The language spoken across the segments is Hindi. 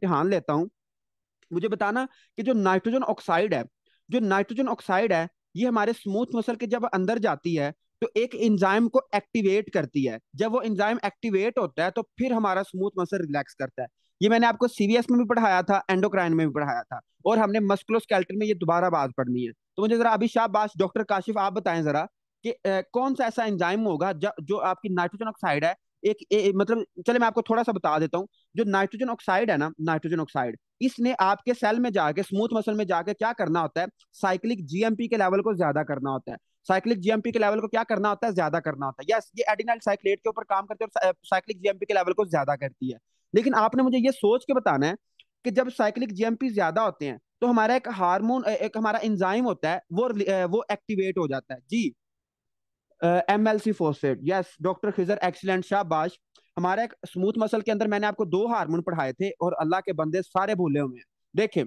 ध्यान लेता हूँ मुझे बताना कि जो नाइट्रोजन ऑक्साइड है जो नाइट्रोजन ऑक्साइड है ये हमारे स्मूथ मसल के जब अंदर जाती है तो एक इंजाइम को एक्टिवेट करती है जब वो इंजाइम एक्टिवेट होता है तो फिर हमारा स्मूथ मसल रिलैक्स करता है ये मैंने आपको सीवीएस में भी पढ़ाया था एंडोक्राइन में भी पढ़ाया था और हमने मस्कुलोस्केल्टन में ये दोबारा बात पढ़नी है तो मुझे जरा अभी शाबाश डॉक्टर काशिफ आप बताएं जरा कि ए, कौन सा ऐसा एंजाइम होगा जो आपकी नाइट्रोजन ऑक्साइड है एक ए, मतलब चले मैं आपको थोड़ा सा बता देता हूँ जो नाइट्रोजन ऑक्साइड है ना नाइट्रोजन ऑक्साइड इसने आपके सेल में जाके स्मूथ मसल में जाके क्या करना होता है साइक्लिक जीएमपी के लेवल को ज्यादा करना होता है साइक्लिक जीएमपी के लेवल को क्या करना होता है ज्यादा करना होता है यस ये एडिनाइल साइक्लेट के ऊपर काम करती है और साइक्लिक जीएमपी के लेवल को ज्यादा करती है लेकिन आपने मुझे ये सोच के बताना है कि जब साइक्लिक जीएमपी ज्यादा होते हैं तो हमारा एक हार्मोन एक हमारा एंजाइम होता है वो वो एक्टिवेट हो जाता है जी M L C phosphate yes doctor Khizar excellent शाहबाश हमारे स्मूथ मसल के अंदर मैंने आपको दो हार्मोन पढ़ाए थे और अल्लाह के बंदे सारे भूले हुए हैं देखें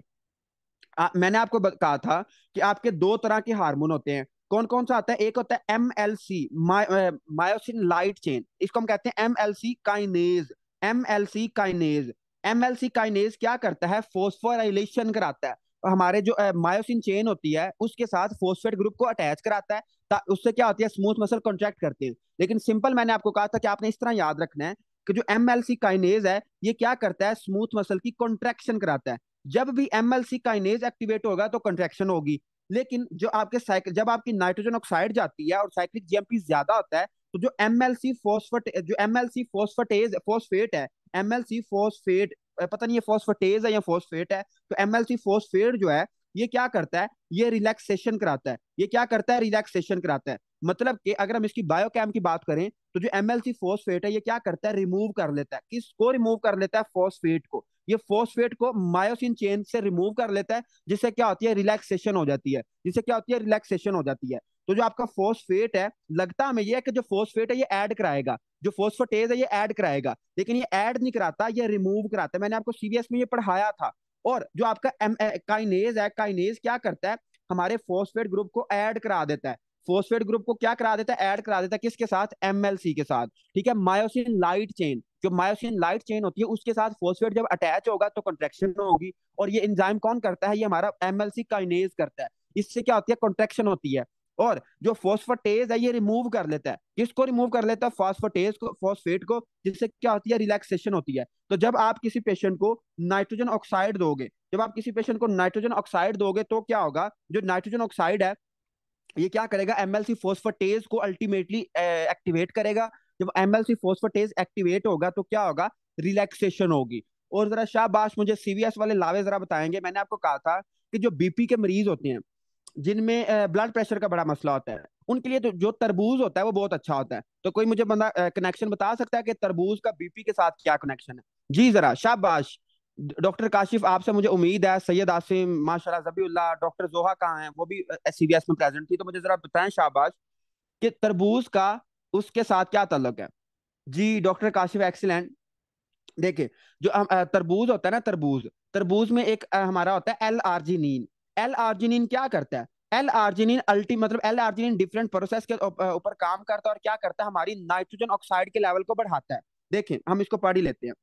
आ, मैंने आपको कहा था कि आपके दो तरह के हार्मोन होते हैं कौन कौन सा आता है एक होता है M L C myosin light chain इसको हम कहते हैं M L C kinase M L C kinase M L C kinase क्या करता है फोस्फोराइलेशन कराता है हमारे जो मायोसिन चेन होती है उसके साथ फोस्फेट ग्रुप को अटैच कराता है उससे क्या होती है स्मूथ मसल कॉन्ट्रैक्ट करते हैं लेकिन सिंपल मैंने आपको कहा था कि आपने इस तरह याद रखना है कि जो एम एल सी काइनेज है ये क्या करता है स्मूथ मसल की कॉन्ट्रेक्शन कराता है जब भी M L C kinase activate होगा तो कॉन्ट्रेक्शन होगी लेकिन जो आपके साइकिल जब आपकी नाइट्रोजन ऑक्साइड जाती है और साइक्लिक जीएमपी ज्यादा होता है तो जो एम एल सी फोस्फट जो M L C phosphatase phosphate है एम एल सी फोस्फेट पता नहीं ये फोस्फटेज है या फोस्फेट है तो एम एल सी फोस्फेट जो है ये क्या करता है ये रिलैक्सेशन कराता है ये क्या करता है रिलैक्सेशन कराता है मतलब कि अगर हम इसकी बायोकैम की बात करें तो जो एमएलसी फोस्फेट है ये क्या करता है रिमूव कर लेता है किसको रिमूव कर लेता है फोस्फेट को ये फोस्फेट को मायोसिन चेन से रिमूव कर लेता है जिससे क्या होती है रिलैक्सेशन हो जाती है जिससे क्या होती है रिलैक्सेशन हो जाती है तो जो आपका फोस्फेट है लगता हमें यह है कि जो फोस्फेट है ये ऐड कराएगा जो फोस्फोटेज है ये ऐड कराएगा लेकिन ये ऐड नहीं कराता ये रिमूव कराता है मैंने आपको सीबीएस में ये पढ़ाया था और जो आपका काइनेज है काइनेज क्या करता है हमारे फोस्फेट ग्रुप को ऐड करा देता है फोस्फेट ग्रुप को क्या करा देता है ऐड करा देता है किसके साथ एम के साथ ठीक है मायोसिन लाइट चेन जो मायोसिन लाइट चेन होती है उसके साथ फोस्फेट जब अटैच होगा तो कंट्रेक्शन होगी और ये इंजाइम कौन करता है ये हमारा एम एल करता है इससे क्या होती है कॉन्ट्रेक्शन होती है और जो फोस्फोटेज है ये रिमूव कर लेता है किसको रिमूव कर लेता है फॉस्फोटेज को फॉस्फेट को जिससे क्या होती है रिलैक्सेशन होती है तो जब आप किसी पेशेंट को नाइट्रोजन ऑक्साइड दोगे जब आप किसी पेशेंट को नाइट्रोजन ऑक्साइड दोगे तो क्या होगा जो नाइट्रोजन ऑक्साइड है ये क्या करेगा सी फोस्फोटेज को अल्टीमेटली एक्टिवेट करेगा जब सी फोस्फोटेज एक्टिवेट होगा तो क्या होगा रिलैक्सेशन होगी और जरा शाहबाश मुझे सीवीएस वाले लावे जरा बताएंगे मैंने आपको कहा था कि जो बीपी के मरीज होते हैं जिनमें ब्लड प्रेशर का बड़ा मसला होता है उनके लिए तो जो तरबूज होता है वो बहुत अच्छा होता है तो कोई मुझे बंदा कनेक्शन बता सकता है कि तरबूज का बीपी के साथ क्या कनेक्शन है जी जरा शाबाश डॉक्टर काशिफ आपसे मुझे उम्मीद है सैयद आसिम माशाल्लाह जबीउल्लाह डॉक्टर जोहा कहाँ हैं वो भी सी में प्रेजेंट थी तो मुझे ज़रा बताएं शाहबाज कि तरबूज का उसके साथ क्या तल्लक है जी डॉक्टर काशिफ एक्सीलेंट देखिए जो तरबूज होता है ना तरबूज तरबूज में एक हमारा होता है एल आर्जिनिन एल आर्जिनिन क्या करता है एल आर्जिनिन अल्टी मतलब एल आर्जिनिन डिफरेंट प्रोसेस के ऊपर काम करता है और क्या करता है हमारी नाइट्रोजन ऑक्साइड के लेवल को बढ़ाता है देखें हम इसको पढ़ ही लेते हैं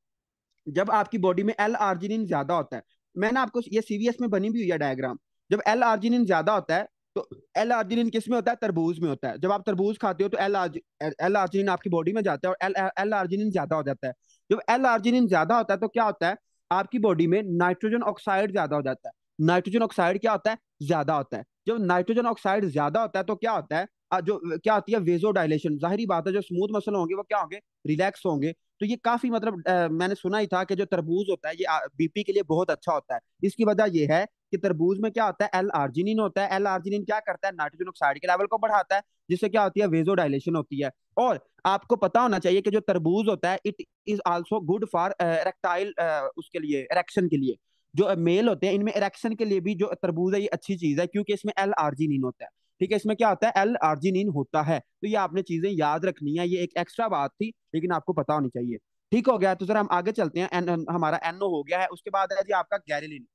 जब आपकी बॉडी में एल आर्जिनिन ज्यादा होता है मैंने आपको ये सीवीएस में बनी भी हुई है डायग्राम जब एल आर्जिनिन ज्यादा होता है तो एल आर्जिनिन किस में होता है तरबूज में होता है जब आप तरबूज खाते हो तो एल एल आर्जिनिन आपकी बॉडी में जाता है और एल एल आर्जिनिन ज्यादा हो जाता है जब एल आर्जिनिन ज्यादा होता है तो क्या होता है आपकी बॉडी में नाइट्रोजन ऑक्साइड ज्यादा हो जाता है नाइट्रोजन ऑक्साइड क्या होता है ज्यादा होता है जब नाइट्रोजन ऑक्साइड ज्यादा होता है तो क्या होता है जो क्या होती है वेजो डायलेशन जाहरी बात है जो स्मूथ मसल होंगे वो क्या होंगे रिलैक्स होंगे तो ये काफी मतलब आ, मैंने सुना ही था कि जो तरबूज होता है ये बीपी के लिए बहुत अच्छा होता है इसकी वजह ये है कि तरबूज में क्या होता है एल आर्जिनिन होता है एल आर्जिनिन क्या करता है नाइट्रोजन ऑक्साइड के लेवल को बढ़ाता है जिससे क्या होती है वेजो डायलेशन होती है और आपको पता होना चाहिए कि जो तरबूज होता है it is also good for erectile उसके लिए इरेक्शन के लिए जो मेल होते हैं इनमें इरेक्शन के लिए भी जो तरबूज है ये अच्छी चीज है क्योंकि इसमें एल आर्जिनिन होता है ठीक है इसमें क्या होता है एल आर्जिनिन होता है तो ये आपने चीजें याद रखनी है ये एक एक्स्ट्रा बात थी लेकिन आपको पता होनी चाहिए ठीक हो गया तो सर हम आगे चलते हैं एन, हमारा एनओ हो गया है उसके बाद है जी आपका गैरिलिन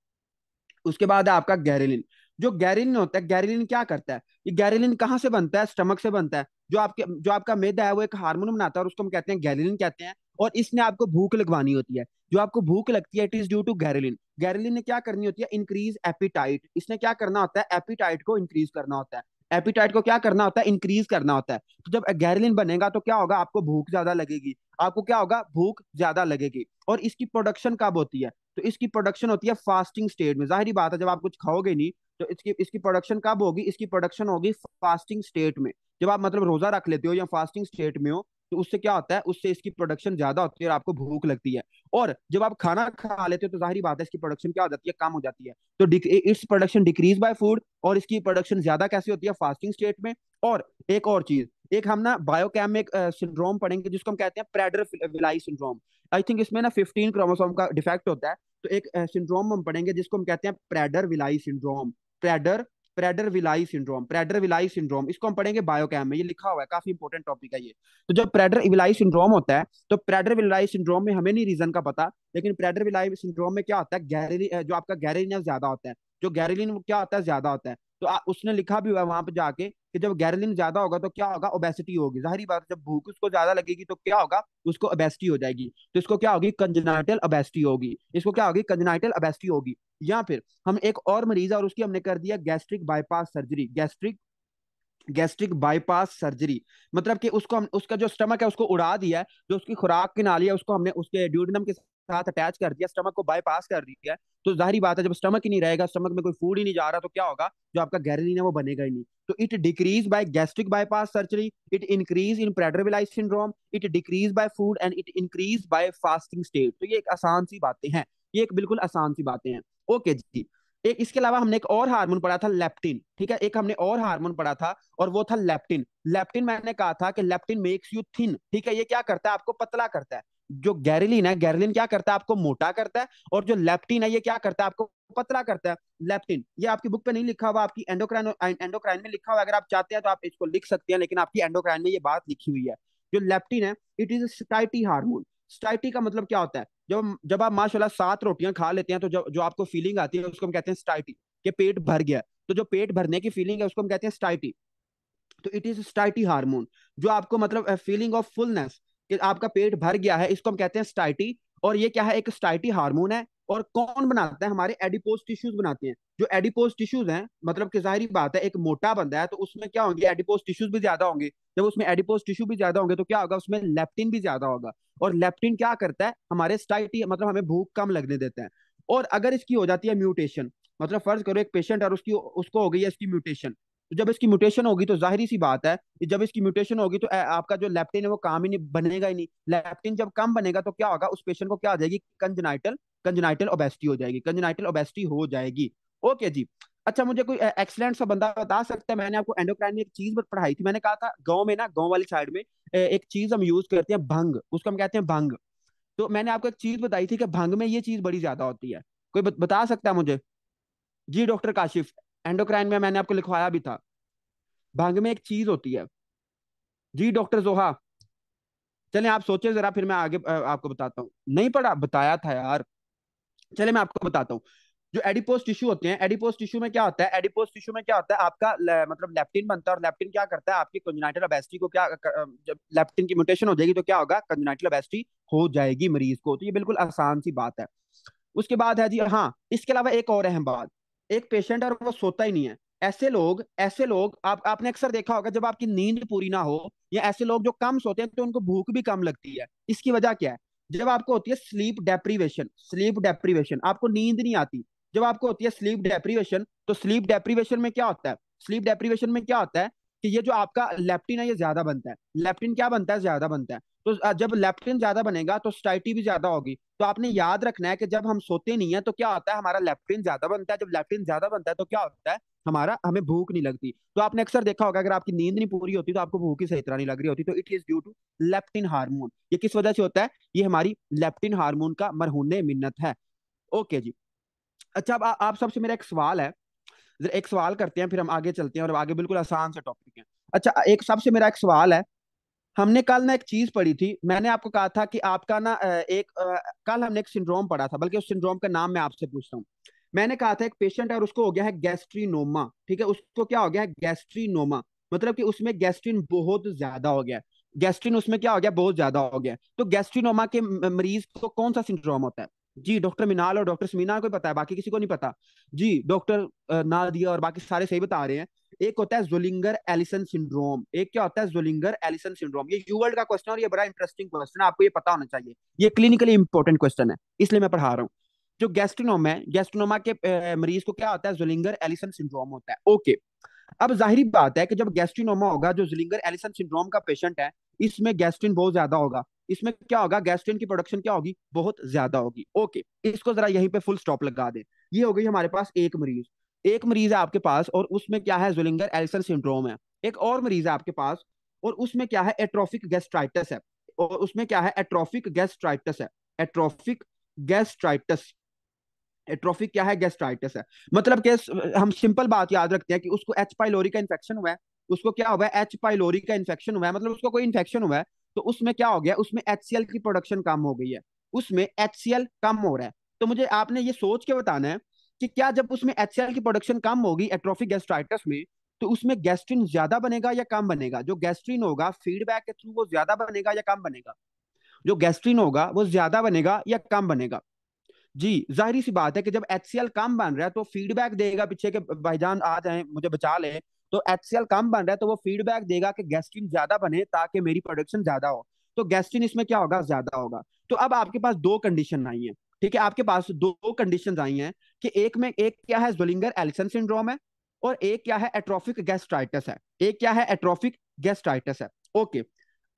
उसके बाद है आपका गैरिलिन जो गैरिलिन होता है गैरिलिन क्या करता है ये गैरिलिन कहाँ से बनता है स्टमक से बनता है जो आपके जो आपका मेदा है वो एक हार्मोन बनाता है और उसको हम कहते हैं गैरिलिन कहते हैं और इसने आपको भूख लगवानी होती है जो आपको भूख लगती है it is due to ghrelin ghrelin ने क्या करनी होती है इंक्रीज एपिटाइट इसने क्या करना होता है एपिटाइट को इंक्रीज करना होता है एपिटाइट को क्या करना होता है इंक्रीज करना होता है तो जब गैरलिन बनेगा तो क्या होगा आपको भूख ज्यादा लगेगी आपको क्या होगा भूख ज्यादा लगेगी और इसकी प्रोडक्शन कब होती है तो इसकी प्रोडक्शन होती है फास्टिंग स्टेट में जाहिर बात है जब आप कुछ खाओगे नहीं तो इसकी इसकी प्रोडक्शन कब होगी इसकी प्रोडक्शन होगी फास्टिंग स्टेट में जब आप मतलब रोजा रख लेते हो या फास्टिंग स्टेट में हो तो उससे क्या होता है उससे इसकी प्रोडक्शन ज्यादा होती है और आपको भूख लगती है और जब आप खाना खा लेते हो तो जाहिर बात है इसकी प्रोडक्शन क्या हो जाती है कम हो जाती है तो it's production decrease by food और इसकी प्रोडक्शन ज्यादा कैसे होती है फास्टिंग स्टेट में और एक और चीज एक हम ना बायोकैम में एक सिंड्रोम पढ़ेंगे जिसको हम कहते हैं Prader Willi syndrome I think इसमें ना फिफ्टीन क्रोमोसोम का डिफेक्ट होता है तो एक सिंड्रोम हम पढ़ेंगे जिसको हम कहते हैं Prader Willi syndrome Prader Prader Willi syndrome Prader Willi syndrome इसको हम पढ़ेंगे बायोकैम में ये लिखा हुआ है काफी इंपॉर्टेंट टॉपिक है ये तो जब प्रेडर विलाई सिंड्रोम होता है तो प्रेडर विलाई सिंड्रोम में हमें नहीं रीजन का पता लेकिन प्रेडर विलाई सिंड्रोम में क्या होता है गैरेली जो आपका गैरेलिन ज्यादा होता है जो गैरेलिन क्या होता है ज्यादा होता है तो आ, उसने लिखा भी हुआ वहां पर जाके कि जब गैरलिन ज्यादा होगा तो क्या होगा ओबेसिटी होगी जाहिर बात जब भूख उसको ज्यादा लगेगी तो क्या होगा उसको ओबेसिटी हो जाएगी तो इसको क्या होगी कंजनाइटल ओबेसिटी होगी इसको क्या होगी कंजनाइटल ओबेसिटी होगी या फिर हम एक और मरीज है और उसकी हमने कर दिया gastric bypass surgery gastric gastric bypass surgery मतलब कि उसको हम उसका जो स्टमक है उसको उड़ा दिया है जो उसकी खुराक की नाली है उसको हमने उसके ड्यूडनम के साथ अटैच कर दिया स्टमक को बाईपास कर दिया तो जाहिर बात है जब स्टमक ही नहीं रहेगा स्टमक में कोई फूड ही नहीं जा रहा तो क्या होगा जो आपका गैरिन है वो बनेगा ही नहीं तो it decrease by gastric bypass surgery it increase in Prader Willi syndrome it decrease by food and it increase by fasting state तो ये एक आसान सी बातें हैं ये एक बिल्कुल आसान सी बातें हैं ओके जी एक इसके अलावा हमने एक और हार्मोन पढ़ा था लेप्टिन ठीक है एक हमने और हार्मोन पढ़ा था और वो था लेप्टिन लेप्टिन मैंने कहा था कि लेप्टिन मेक्स यू थिन ठीक है ये क्या करता है आपको पतला करता है जो गैरिलिन है गैरिलिन क्या करता है आपको मोटा करता है और जो लेप्टिन है ये क्या करता है आपको पतला करता है लेप्टिन ये आपकी बुक पे नहीं लिखा हुआ आपकी एंडोक्राइन एंडोक्राइन में लिखा हुआ अगर आप चाहते हैं तो आप इसको लिख सकते हैं लेकिन आपकी एंडोक्राइन में ये बात लिखी हुई है जो लेप्टिन है it is satiety hormone satiety का मतलब क्या होता है जब जब आप माशाला सात रोटियां खा लेते हैं तो जो, आपको फीलिंग आती है उसको हम कहते हैं स्टाइटी के पेट भर गया तो जो पेट भरने की फीलिंग है उसको हम कहते हैं स्टाइटी तो इट इज स्टाइटी हार्मोन जो आपको मतलब फीलिंग ऑफ फुलनेस कि आपका पेट भर गया है इसको हम कहते हैं स्टाइटी और ये क्या है एक स्टाइटी हार्मोन है और कौन बनाता है हमारे एडिपोज टिश्यूज बनाते हैं जो एडिपोज टिश्यूज हैं मतलब कि जाहिर बात है एक मोटा बंदा है तो उसमें क्या होंगे एडिपोज टिश्यूज भी ज्यादा होंगे जब उसमें एडिपोज टिश्यू भी ज्यादा होंगे तो क्या होगा उसमें लेप्टिन भी ज्यादा होगा और लेप्टिन क्या करता है हमारे स्टाइटी मतलब हमें भूख कम लगने देता है और अगर इसकी हो जाती है म्यूटेशन मतलब फर्ज करो एक पेशेंट और उसकी उसको हो गई है इसकी म्यूटेशन तो जब इसकी म्यूटेशन होगी तो जाहिर सी बात है जब इसकी म्यूटेशन होगी तो आपका जो लेप्टिन है वो काम ही नहीं बनेगा ही नहीं लेप्टिन जब कम बनेगा तो क्या होगा उस पेशेंट को क्या आ जाएगी कंजनाइटल कंजनाइटल ओबेस्टी हो जाएगी कंजनाइटल ओबेस्टी हो जाएगी ओके जी अच्छा मुझे कोई एक्सलेंट सा बंदा बता सकता है मैंने आपको एंडोक्राइन में एक चीज पढ़ाई थी मैंने कहा था गाँव में ना गाँव वाली साइड में एक चीज हम यूज करते हैं भंग उसको हम कहते हैं भंग तो मैंने आपको एक चीज बताई थी कि भंग में ये चीज बड़ी ज्यादा होती है कोई बता सकता है मुझे जी डॉक्टर काशिफ एंडोक्राइन में मैंने आपको लिखवाया भी था भांग में एक चीज होती है जी डॉक्टर जोहा चले आप सोचे जरा फिर मैं आगे आपको बताता हूँ नहीं पढ़ा बताया था यार चले मैं आपको बताता हूँ जो एडिपोस टिश्यू होते हैं एडिपोस टिश्यू में क्या होता है एडिपोस टिश्यू में क्या होता है आपका मतलब लेप्टिन बनता है और लेप्टिन क्या करता है आपकी कंजुनाइटल अबेस्टी को क्या जब लेप्टिन की म्यूटेशन हो जाएगी तो क्या होगा कंजुनाइटल अबेस्टी हो जाएगी मरीज को तो ये बिल्कुल आसान सी बात है उसके बाद है जी हाँ इसके अलावा एक और अहम बात एक पेशेंट और वो सोता ही नहीं है ऐसे लोग ऐसे लोग आप आपने अक्सर देखा होगा जब आपकी नींद पूरी ना हो या ऐसे लोग जो कम सोते हैं तो उनको भूख भी कम लगती है इसकी वजह क्या है जब आपको होती है स्लीप डेप्रीवेशन स्लीप डेप्रीवेशन आपको नींद नहीं आती जब आपको होती है स्लीप डेप्रीवेशन तो स्लीप डेप्रीवेशन में क्या होता है स्लीप डेप्रीवेशन में क्या होता है कि ये जो आपका लेप्टिन है ये ज्यादा बनता है लेप्टिन क्या बनता है ज्यादा बनता है तो जब लेप्टिन ज्यादा बनेगा तो स्टाइटी भी ज्यादा होगी तो आपने याद रखना है कि जब हम सोते नहीं है तो क्या होता है हमारा लेप्टिन ज्यादा बनता है जब लेप्टिन ज्यादा बनता है तो क्या होता है हमारा हमें भूख नहीं लगती तो आपने अक्सर देखा होगा अगर आपकी नींद नहीं पूरी होती तो आपको भूख ही सही तरह नहीं लग रही होती तो it is due to leptin hormone ये किस वजह से होता है ये हमारी लेप्टिन हार्मोन का मरहूने मिन्नत है ओके जी अच्छा अब आप सबसे मेरा एक सवाल है एक सवाल करते हैं फिर हम आगे चलते हैं और आगे बिल्कुल आसान से टॉपिक है अच्छा एक सबसे मेरा एक सवाल है हमने कल ना एक चीज पढ़ी थी मैंने आपको कहा था कि आपका ना एक कल हमने एक सिंड्रोम पढ़ा था बल्कि उस सिंड्रोम का नाम मैं आपसे पूछता हूँ मैंने कहा था एक पेशेंट है और उसको हो गया है गैस्ट्रीनोमा ठीक है उसको क्या हो गया है गैस्ट्रीनोमा मतलब कि उसमें गैस्ट्रिन बहुत ज्यादा हो गया है गैस्ट्रिन उसमें क्या हो गया बहुत ज्यादा हो गया तो गैस्ट्रीनोमा के मरीज को कौन सा सिंड्रोम होता है जी डॉक्टर मीनाल और डॉक्टर समीना को पता है बाकी किसी को नहीं पता जी डॉक्टर नादिया और बाकी सारे सही बता रहे हैं एक होता है जोलिंगर एलिसन सिंड्रोम एक क्या होता है जोलिंगर एलिसन सिंड्रोम ये यू वर्ल्ड का क्वेश्चन और ये बड़ा इंटरेस्टिंग क्वेश्चन है आपको ये पता होना चाहिए ये क्लिनिकली इंपॉर्टेंट क्वेश्चन है इसलिए मैं पढ़ा रहा हूँ जो गैस्ट्रोनोम है गैस्ट्रोनोमा के मरीज को क्या होता है जोलिंगर एलिसन सिंड्रोम होता है ओके अब जाहिर बात है कि जब गैस्ट्रीनोमा होगा जो जोलिंगर एलिसन सिंड्रोम का पेशेंट है इसमें गैस्ट्रिन बहुत ज्यादा होगा इसमें क्या होगा गैस्ट्रिन की प्रोडक्शन क्या होगी बहुत ज्यादा होगी ओके इसको जरा यहीं पे फुल स्टॉप लगा दें ये हो गई हमारे पास एक मरीज एक मरीज है आपके पास और उसमें क्या है जुलिंगर एल्सन सिंड्रोम है एक और मरीज है आपके पास और उसमें क्या है एट्रोफिक गैस्ट्राइटस है और उसमें क्या है एट्रोफिक गैस्ट्राइटस है एट्रोफिक गैस्ट्राइटस एट्रोफिक क्या है गैस्ट्राइटस है मतलब के हम सिंपल बात याद रखते हैं कि उसको एच पाइलोरी का इन्फेक्शन हुआ है उसको क्या हुआ है एच पाइलोरी का इन्फेक्शन हुआ है मतलब उसको कोई इन्फेक्शन हुआ है तो उसमें क्या हो गया उसमें एच की प्रोडक्शन कम हो गई है उसमें एच कम हो रहा है तो मुझे आपने ये सोच के बताना है कि क्या जब उसमें एच की प्रोडक्शन कम होगी एट्रोफिक गैस्ट्राइटस में तो उसमें गैस्ट्रिन ज्यादा बनेगा या कम बनेगा जो गैस्ट्रिन होगा फीडबैक के थ्रू वो ज्यादा बनेगा या कम बनेगा जो गैस्ट्रिन होगा वो ज्यादा बनेगा या कम बनेगा जी जाहिर सी बात है कि जब एच कम बन रहा है तो फीडबैक देगा पीछे के भाईजान आ जाए मुझे बचा ले तो एच कम बन रहा है तो वो फीडबैक देगा कि गैस्ट्रीन ज्यादा बने ताकि मेरी प्रोडक्शन ज्यादा हो तो गैस्ट्रीन इसमें क्या होगा ज्यादा होगा तो अब आपके पास दो कंडीशन आई है ठीक है आपके पास दो कंडीशन आई हैं कि एक में एक क्या है ज्वेलिंगर एलिसन सिंड्रोम है और एक क्या है एट्रोफिक गैस्ट्राइटिस है एक क्या है एट्रोफिक गैस्ट्राइटिस है ओके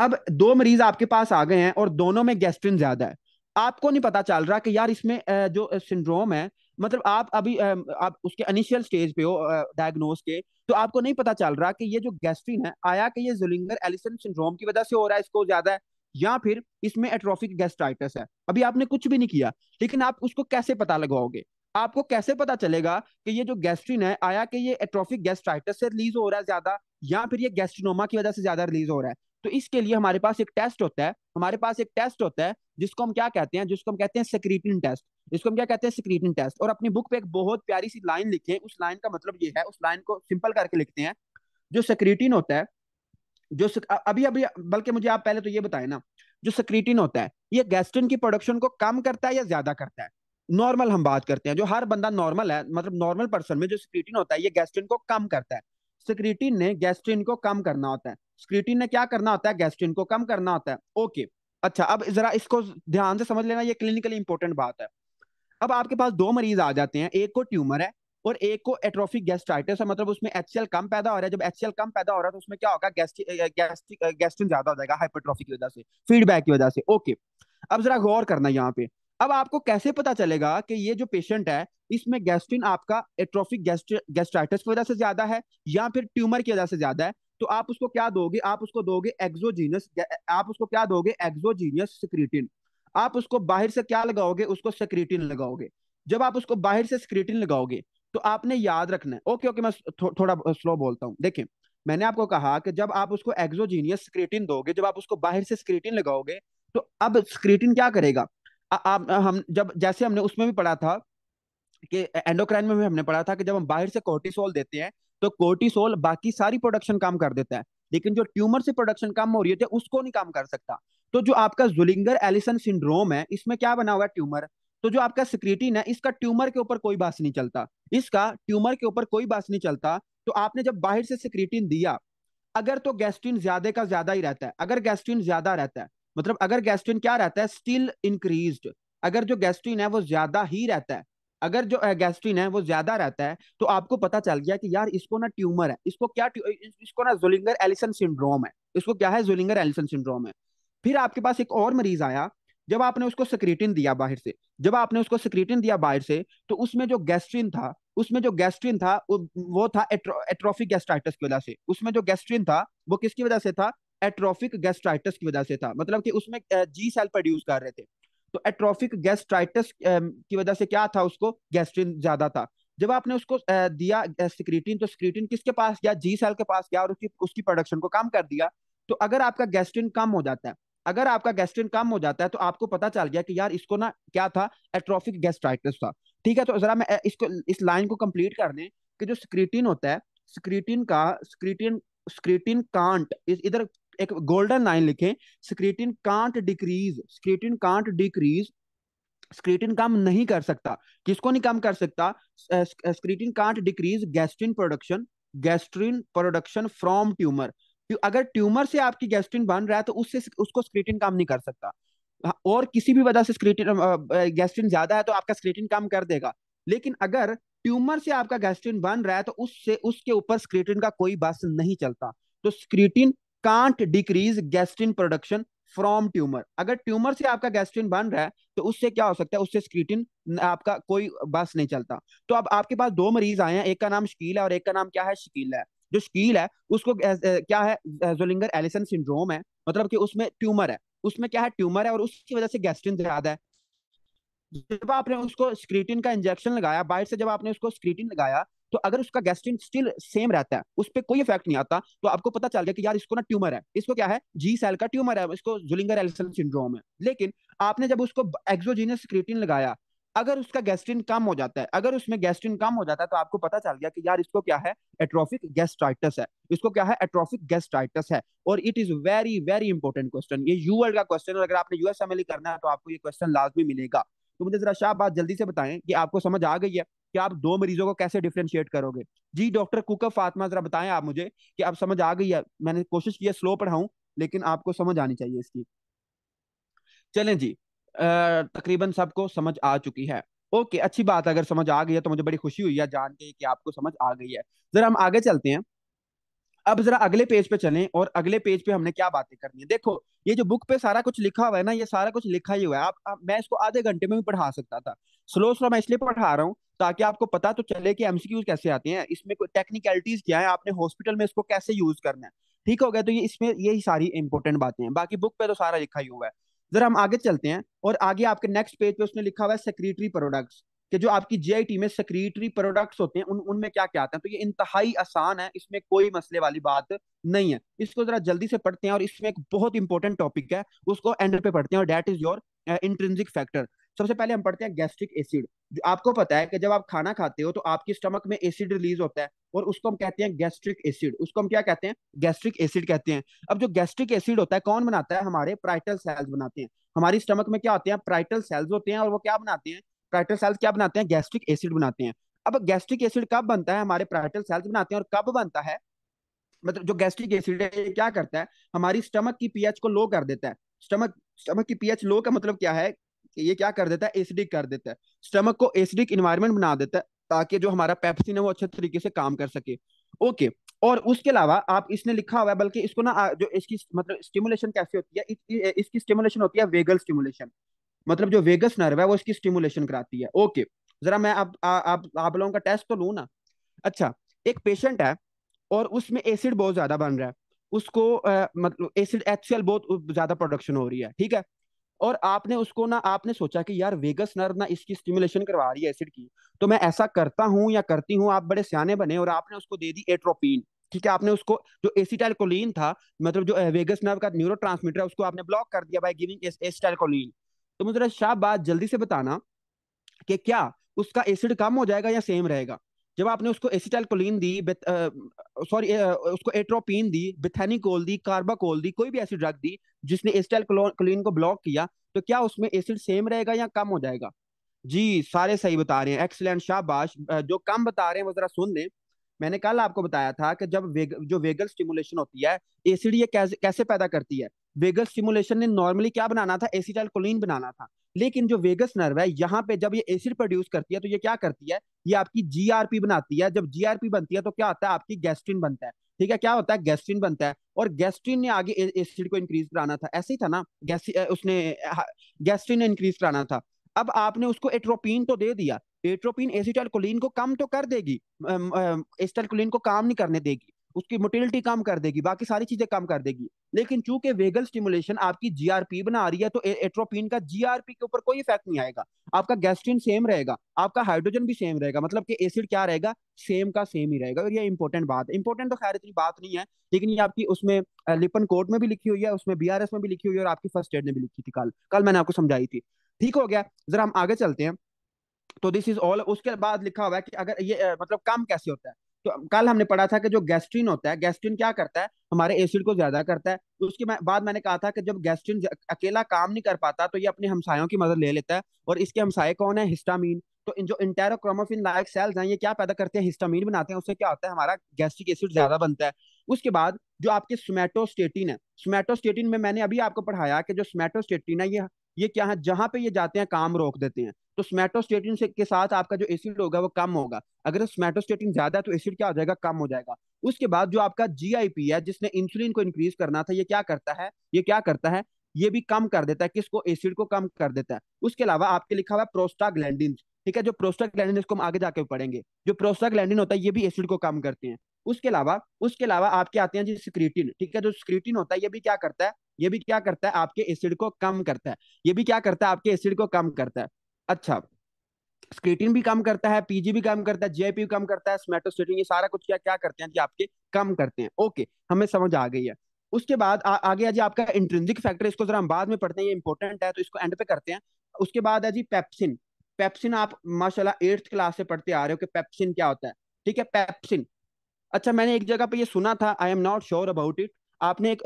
अब दो मरीज आपके पास आ गए हैं और दोनों में गैस्ट्रिन ज्यादा है आपको नहीं पता चल रहा कि यार इसमें जो सिंड्रोम है मतलब आप अभी आप उसके इनिशियल स्टेज पे हो डायग्नोस के तो आपको नहीं पता चल रहा कि ये जो गैस्ट्रिन है आया कि ये जुलिंगर एलिसन सिंड्रोम की वजह से हो रहा है इसको ज्यादा है या फिर इसमें एट्रोफिक गैस्ट्राइटिस है अभी आपने कुछ भी नहीं किया लेकिन आप उसको कैसे पता लगाओगे आपको कैसे पता चलेगा कि ये जो गैस्ट्रिन है आया कि ये एट्रोफिक गैस्ट्राइटिस से रिलीज हो रहा है ज्यादा या फिर ये गैस्ट्रोनोमा की वजह से ज्यादा रिलीज हो रहा है तो इसके लिए हमारे पास एक टेस्ट होता है हमारे पास एक टेस्ट होता है जिसको हम क्या कहते हैं जिसको हम कहते हैं सेक्रीटिन टेस्ट जिसको हम क्या कहते हैं स्क्रीनिंग टेस्ट और अपनी बुक पे एक बहुत प्यारी सी लाइन लिखी है उस लाइन का मतलब ये है उस लाइन को सिंपल करके लिखते हैं जो सिक्रीटिन होता है जो सक... अभी अभी बल्कि मुझे आप पहले तो ये बताए ना जो सक्रीटिन होता है ये गैस्ट्रिन की प्रोडक्शन को कम करता है या ज्यादा करता है नॉर्मल हम बात करते हैं जो हर बंदा नॉर्मल है मतलब नॉर्मल पर्सन में जो सिक्रीटिन होता है ये गैस्ट्रिन को कम करता है सिक्रीटिन ने गैस्ट्रिन को कम करना होता है सिक्रीटिन ने क्या करना होता है गैस्ट्रिन को कम करना होता है ओके अच्छा अब जरा इसको ध्यान से समझ लेना ये क्लिनिकली इंपॉर्टेंट बात है अब आपके पास दो मरीज आ जाते हैं एक को ट्यूमर है और एक को एट्रोफिक गैस्ट्राइटिस है मतलब उसमें एच कम पैदा हो रहा है जब एच कम पैदा हो रहा है तो उसमें क्या होगा गैस्ट्रिक गैस्ट्रिन ज्यादा हो जाएगा हाइपरट्रॉफी की वजह से फीडबैक की वजह से ओके अब जरा गौर करना यहाँ पे अब आपको कैसे पता चलेगा कि ये जो पेशेंट है इसमें गैस्ट्रिन आपका एट्रोफिक गैस्ट्राइटिस की वजह से ज्यादा है या फिर ट्यूमर की वजह से ज्यादा है तो आप उसको क्या दोगे आप उसको दोगे एक्सोजीनियस आप उसको क्या दोगे एक्सोजीनियस सिक्रीटिन आप उसको बाहर से क्या लगाओगे उसको सेक्रेटिन लगाओगे जब आप उसको बाहर से स्क्रीटिन लगाओगे तो आपने याद रखना है ओके ओके मैं थो, थोड़ा स्लो बोलता हूँ देखिए मैंने आपको कहा कि जब आप उसको एक्सोजीनियस स्क्रीटिन दोगे जब आप उसको बाहर से स्क्रीटिन लगाओगे तो अब स्क्रीटिन क्या करेगा आ, आ, हम जब जैसे हमने उसमें भी पढ़ा था कि एंडोक्राइन में भी हमने पढ़ा था कि जब हम बाहर से कोर्टिसोल देते हैं तो कोर्टिसोल बाकी सारी प्रोडक्शन काम कर देता है लेकिन जो ट्यूमर से प्रोडक्शन कम हो रही है उसको नहीं काम कर सकता तो जो आपका जुलिंगर एलिसन सिंड्रोम है इसमें क्या बना हुआ ट्यूमर तो जो आपका सिक्रिटिन है इसका ट्यूमर के ऊपर कोई बास नहीं चलता इसका ट्यूमर के ऊपर कोई बास नहीं चलता तो आपने जब बाहर से सिक्रिटिन दिया अगर तो गैस्ट्रिन ज्यादा का ज्यादा ही रहता है अगर गैस्ट्रिन ज्यादा रहता है मतलब अगर गैस्ट्रिन क्या रहता है स्टिल इंक्रीज अगर जो गैस्ट्रिन है वो ज्यादा ही रहता है अगर जो गैस्ट्रिन है वो ज्यादा रहता है तो आपको पता चल गया कि यार इसको ना ट्यूमर है इसको क्या इसको ना जोलिंगर एलिसन सिंड्रोम है इसको क्या है जोलिंगर एलिसन सिंड्रोम है फिर आपके पास एक और मरीज आया जब आपने उसको सिक्रीटिन दिया बाहर से जब आपने उसको सिक्रीटिन दिया बाहर से तो उसमें जो गैस्ट्रिन था उसमें जो गैस्ट्रिन था वो था एट्रोफिक गैस्ट्राइटिस की वजह से उसमें जो गैस्ट्रिन था वो किसकी वजह से था एट्रोफिक गैस्ट्राइटिस की वजह से था मतलब कि उसमें जी सेल प्रोड्यूस कर रहे थे तो एट्रोफिक गैस्ट्राइटिस की वजह से क्या था उसको गैस्ट्रिन ज्यादा था जब आपने उसको दिया सिक्रीटिन तो सिक्रीटिन किसके पास गया जी सेल के पास गया और उसकी उसकी प्रोडक्शन को कम कर दिया तो अगर आपका गैस्ट्रिन कम हो जाता है अगर आपका गैस्ट्रिन कम हो जाता है तो आपको पता चल गया कि यार इसको ना क्या था एट्रोफिक गैस्ट्राइटिस था ठीक है तो जरा मैं इसको इस लाइन को कंप्लीट कर दें कि जो सिक्रीटिन होता है सिक्रीटिन का सिक्रीटिन सिक्रीटिन कांट इधर एक गोल्डन लाइन लिखें secretin can't decrease secretin can't decrease secretin काम नहीं कर सकता किसको नहीं काम कर सकता secretin can't decrease gastrin production gastrin production from tumour अगर ट्यूमर से आपकी गैस्ट्रिन बन रहा है तो उससे उसको स्क्रीटिन काम नहीं कर सकता और किसी भी वजह से स्क्रीटिन गैस्ट्रिन ज्यादा है तो आपका स्क्रीटिन काम कर देगा लेकिन अगर ट्यूमर से आपका गैस्ट्रिन बन रहा है तो उससे उसके ऊपर स्क्रीटिन का कोई बस नहीं चलता तो secretin can't decrease gastrin production from tumour अगर ट्यूमर से आपका गैस्ट्रिन बन रहा है तो उससे क्या हो सकता है उससे स्क्रीटिन आपका कोई बस नहीं चलता तो अब आपके पास दो मरीज आए हैं एक का नाम शकील है और एक का नाम क्या है शकील है जो शकील है उसको क्या है जोलिंगर एलिसन सिंड्रोम है मतलब कि उसमें ट्यूमर है उसमें क्या है ट्यूमर है और उसकी वजह से गैस्ट्रिन ज्यादा है जब आपने उसको स्क्रीटिन का इंजेक्शन लगाया बाइट से जब आपने उसको स्क्रीटिन लगाया तो अगर उसका गैस्ट्रिन स्टिल सेम रहता है उस पर कोई इफेक्ट नहीं आता तो आपको पता चल गया कि यार इसको ना ट्यूमर है इसको क्या है जी सेल का ट्यूमर है इसको जुलिंगर एलिसन सिंड्रोम है लेकिन आपने जब उसको एक्सोजीनियस क्रिएटिन लगाया अगर उसका गैस्ट्रिन कम हो जाता है अगर उसमें गैस्ट्रिन कम हो जाता है तो आपको पता चल गया कि यार इसको क्या है एट्रोफिक गैस्ट्राइटस है इसको क्या है एट्रोफिक गैस्ट्राइटस है और it is very very important question ये यू वर्ल्ड का क्वेश्चन है अगर आपने यूएसएमएल e करना है तो आपको ये क्वेश्चन लाजमी मिलेगा तो मुझे जरा शाह बात जल्दी से बताएं कि आपको समझ आ गई है कि आप दो मरीजों को कैसे डिफ्रेंशिएट करोगे जी डॉक्टर कुकब फातमा जरा बताएं आप मुझे कि आप समझ आ गई है मैंने कोशिश की है स्लो पढ़ाऊं लेकिन आपको समझ आनी चाहिए इसकी चलें जी तकरीबन सबको समझ आ चुकी है ओके अच्छी बात अगर समझ आ गई है तो मुझे बड़ी खुशी हुई है जान के कि आपको समझ आ गई है जरा हम आगे चलते हैं अब जरा अगले पेज पे चलें और अगले पेज पे हमने क्या बातें करनी है देखो ये जो बुक पे सारा कुछ लिखा हुआ है ना ये सारा कुछ लिखा ही हुआ है आप, आप मैं इसको आधे घंटे में भी पढ़ा सकता था स्लो स्लो मैं इसलिए पढ़ा रहा हूँ ताकि आपको पता तो चले कि एमसीक्यूज कैसे आते हैं इसमें टेक्निकलिटीज क्या है आपने हॉस्पिटल में इसको कैसे यूज करना है ठीक हो गया तो ये इसमें यही सारी इंपॉर्टेंट बातें हैं बाकी बुक पे तो सारा लिखा ही हुआ है जरा हम आगे चलते हैं और आगे आपके नेक्स्ट पेज पे उसने लिखा हुआ है सेक्रेटरी प्रोडक्ट्स कि जो आपकी जीआईटी में सेक्रेटरी प्रोडक्ट्स होते हैं उन उनमें क्या क्या आता है तो ये इंतहाई आसान है इसमें कोई मसले वाली बात नहीं है इसको जरा जल्दी से पढ़ते हैं और इसमें एक बहुत इंपॉर्टेंट टॉपिक है उसको एंड पे पढ़ते हैं और that is your intrinsic factor सबसे पहले हम पढ़ते हैं गैस्ट्रिक एसिड जो आपको पता है कि जब आप खाना खाते हो तो आपकी स्टमक में एसिड रिलीज होता है और उसको हम कहते हैं गैस्ट्रिक एसिड उसको हम क्या कहते हैं गैस्ट्रिक एसिड कहते हैं अब जो गैस्ट्रिक एसिड होता है कौन बनाता है हमारे प्राइटल सेल्स बनाते हैं हमारी स्टमक में क्या होते हैं प्राइटल सेल्स होते हैं और वो क्या बनाते हैं प्राइटल सेल्स क्या बनाते हैं गैस्ट्रिक एसिड बनाते हैं अब गैस्ट्रिक एसिड कब बनता है हमारे प्राइटल सेल्स बनाते हैं और कब बनता है मतलब जो गैस्ट्रिक एसिड है ये क्या करता है हमारी स्टमक की पीएच को लो कर देता है स्टमक स्टमक की पीएच लो का मतलब क्या है ये क्या कर देता है एसिडिक कर देता है स्टमक को एसिडिक इन्वायरमेंट बना देता है ताकि जो हमारा पेप्सिन है वो अच्छे तरीके से काम कर सके ओके और उसके अलावा आप इसने लिखा हुआ है बल्कि इसको ना जो इसकी मतलब स्टिमुलेशन कैसे होती है इसकी स्टिमुलेशन होती है वेगल स्टिमुलेशन मतलब जो वेगस नर्व है वो इसकी स्टिमुलेशन कराती है ओके जरा मैं आप आ, आप आप लोगों का टेस्ट तो लू ना अच्छा एक पेशेंट है और उसमें एसिड बहुत ज्यादा बन रहा है उसको आ, मतलब एसिड एच बहुत ज्यादा प्रोडक्शन हो रही है ठीक है और आपने उसको ना आपने सोचा कि यार वेगस नर्व ना इसकी स्टिमुलेशन करवा रही है एसिड की तो मैं ऐसा करता हूँ या करती हूँ आप बड़े सियाने बने और आपने उसको दे दी एट्रोपिन ठीक है आपने उसको जो एसिटाइलकोलिन था मतलब जो वेगस नर्व का न्यूरो है उसको आपने ब्लॉक कर दिया बाई गिविंग एसिटाइलकोलिन तो मुझे शाह बात जल्दी से बताना कि क्या उसका एसिड कम हो जाएगा या सेम रहेगा जब आपने उसको एसिटाइलकोलिन दी सॉरी उसको एट्रोपिन दी बिथेनिकोल दी कार्बाकोल दी कोई भी ऐसी ड्रग दी जिसने एसिटाइलकोलिन को ब्लॉक किया तो क्या उसमें एसिड सेम रहेगा या कम हो जाएगा जी सारे सही बता रहे हैं एक्सलेंट शाबाश जो कम बता रहे हैं वो जरा सुन लें मैंने कल आपको बताया था कि जब वेग, जो वेगल स्टिमुलेशन होती है एसिड ये कैसे, कैसे पैदा करती है वेगस स्टिमुलेशन ने नॉर्मली क्या बनाना था एसिटाइल कोलिन बनाना था लेकिन जो वेगस नर्व है यहाँ पे जब ये एसिड प्रोड्यूस करती है तो ये क्या करती है ये आपकी जीआरपी बनाती है जब जीआरपी बनती है तो क्या होता है आपकी गैस्ट्रिन बनता है ठीक है क्या होता है गैस्ट्रिन बनता है और गैस्ट्रिन ने आगे एसिड को इंक्रीज कराना था ऐसे ही था ना गैस उसने गैस्ट्रिन ने इंक्रीज कराना था अब आपने उसको एट्रोपिन तो दे दिया एट्रोपिन एसिटाइल कोलिन को कम तो कर देगी एसिटाइल कोलिन को काम नहीं करने देगी उसकी मोटिलिटी कम कर देगी बाकी सारी चीजें कम कर देगी लेकिन चूंकि वेगल स्टिमुलेशन आपकी जीआरपी बना रही है तो एट्रोपिन का जीआरपी के ऊपर कोई इफेक्ट नहीं आएगा आपका गैस्ट्रिन सेम रहेगा आपका हाइड्रोजन भी सेम रहेगा मतलब कि एसिड क्या रहेगा सेम का सेम ही रहेगा और ये इंपॉर्टेंट बात है इंपॉर्टेंट तो खैर इतनी बात नहीं है लेकिन ये आपकी उसमें लिपन कोर्ट में भी लिखी हुई है उसमें बी में भी लिखी हुई है और आपकी फर्स्ट एड ने भी लिखी थी कल कल मैंने आपको समझाई थी ठीक हो गया जरा हम आगे चलते हैं तो दिस इज ऑल उसके बाद लिखा हुआ है कि अगर ये मतलब कम कैसे होता है तो कल हमने पढ़ा था कि जो गैस्ट्रिन होता है गैस्ट्रिन क्या करता है हमारे एसिड को ज्यादा करता है उसके बाद मैंने कहा था कि जब गैस्ट्रिन अकेला काम नहीं कर पाता तो ये अपने हमसायों की मदद ले लेता है और इसके हमसाये कौन है हिस्टामीन तो इन जो इंटेरोक्रोमोफिन लाइक सेल्स हैं ये क्या पैदा करते हैं हिस्टामीन बनाते हैं उससे क्या होता है हमारा गैस्ट्रिक एसिड ज्यादा बनता है उसके बाद जो आपके सोमैटोस्टेटिन है सोमैटोस्टेटिन में मैंने अभी आपको पढ़ाया कि जो सोमैटोस्टेटिन है ये ये क्या है जहां पे ये जाते हैं काम रोक देते हैं तो सोमैटोस्टेटिन के साथ आपका जो एसिड होगा वो कम होगा अगर सोमैटोस्टेटिन ज्यादा है तो एसिड क्या हो जाएगा कम हो जाएगा उसके बाद जो आपका जी है जिसने इंसुलिन को इंक्रीज करना था ये क्या करता है ये क्या करता है ये भी कम कर देता है किसको एसिड को कम कर देता है उसके अलावा आपके लिखा हुआ प्रोस्टाग्लैंडिन ठीक है जो प्रोस्टाग्लैंडिन इसको हम आगे जाके पढ़ेंगे जो प्रोस्टाग्लैंडिन होता है ये भी एसिड को कम करते हैं उसके अलावा उसके अलावा आपके आते हैं जी स्क्रीटिन ठीक है जो स्क्रीटिन होता है ये भी क्या करता है ये भी क्या करता है आपके एसिड को कम करता है ये भी क्या करता है आपके एसिड को कम करता है अच्छा स्क्रेटिन भी काम करता है पीजी भी काम करता है जीआईपी भी काम करता है स्मेटोस्टेटिन ये सारा कुछ क्या क्या करते हैं जी आपके काम करते हैं ओके हमें समझ आ गई है उसके बाद आ, आगे आज आपका इंट्रेंसिक फैक्टर इसको जरा हम बाद में पढ़ते हैं ये इंपॉर्टेंट है तो इसको एंड पे करते हैं उसके बाद है जी पेप्सिन पेप्सिन आप माशाल्लाह एट्थ क्लास से पढ़ते आ रहे हो कि पेप्सिन क्या होता है ठीक है पेप्सिन अच्छा मैंने एक जगह पे ये सुना था I am not sure about it आपने एक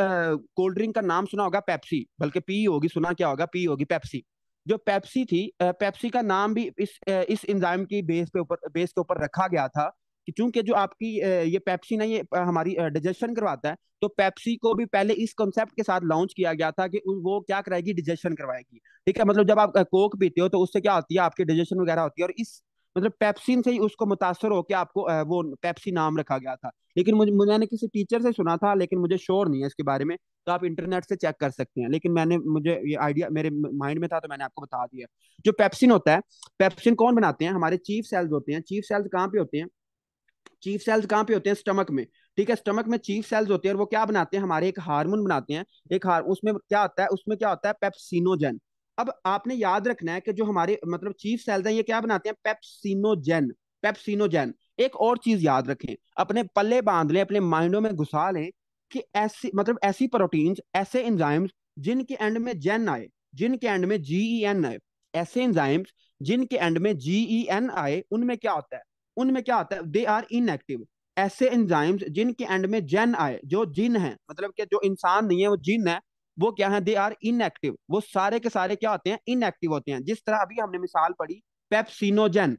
कोल्ड ड्रिंक का नाम सुना होगा पेप्सी बल्कि पी होगी सुना क्या होगा पी होगी पेप्सी जो पेप्सी थी पेप्सी का नाम भी इस इस इंजाइम की बेस पे ऊपर बेस के ऊपर रखा गया था कि चूंकि जो आपकी ये पेप्सी ना ये हमारी डिजेशन करवाता है तो पेप्सी को भी पहले इस कॉन्सेप्ट के साथ लॉन्च किया गया था कि वो क्या कराएगी डिजेशन करवाएगी ठीक है मतलब जब आप कोक पीते हो तो उससे क्या होती है आपकी डिजेशन वगैरह होती है और इस मतलब पेप्सिन से ही उसको मुतासर होकर आपको वो पेप्सी नाम रखा गया था लेकिन मुझे मैंने किसी टीचर से सुना था लेकिन मुझे श्योर नहीं है इसके बारे में तो आप इंटरनेट से चेक कर सकते हैं लेकिन मैंने मुझे ये आइडिया मेरे माइंड में था तो मैंने आपको बता दिया जो पेप्सिन होता है पेप्सिन कौन बनाते हैं हमारे चीफ सेल्स होते हैं चीफ सेल्स कहाँ पे होते हैं चीफ सेल्स कहाँ पे होते हैं स्टमक में ठीक है स्टमक में चीफ सेल्स होते हैं और वो क्या बनाते हैं हमारे एक हार्मोन बनाते हैं एक हार उसमें क्या होता है उसमें क्या होता है पेप्सिनोजन अब आपने याद रखना है कि जो हमारे मतलब चीफ सेल्स हैं ये क्या बनाते हैं पेप्सिनोजेन पेप्सिनोजेन एक और चीज याद रखें अपने पल्ले बांध लें अपने माइंडों में घुसा लें कि ऐसी मतलब ऐसी प्रोटीन ऐसे एंजाइम्स जिनके एंड में जेन आए जिनके एंड में जीई एन आए ऐसे एंजाइम्स जिनके एंड में जीई एन आए उनमें क्या होता है उनमें क्या होता है दे आर इनएक्टिव ऐसे एंजाइम्स जिनके एंड में जेन आए जो जिन है मतलब कि जो इंसान नहीं है वो जिन है वो क्या है दे आर इनएक्टिव वो सारे के सारे क्या होते हैं इनएक्टिव होते हैं जिस तरह अभी हमने मिसाल पढ़ी पेप्सिनोजन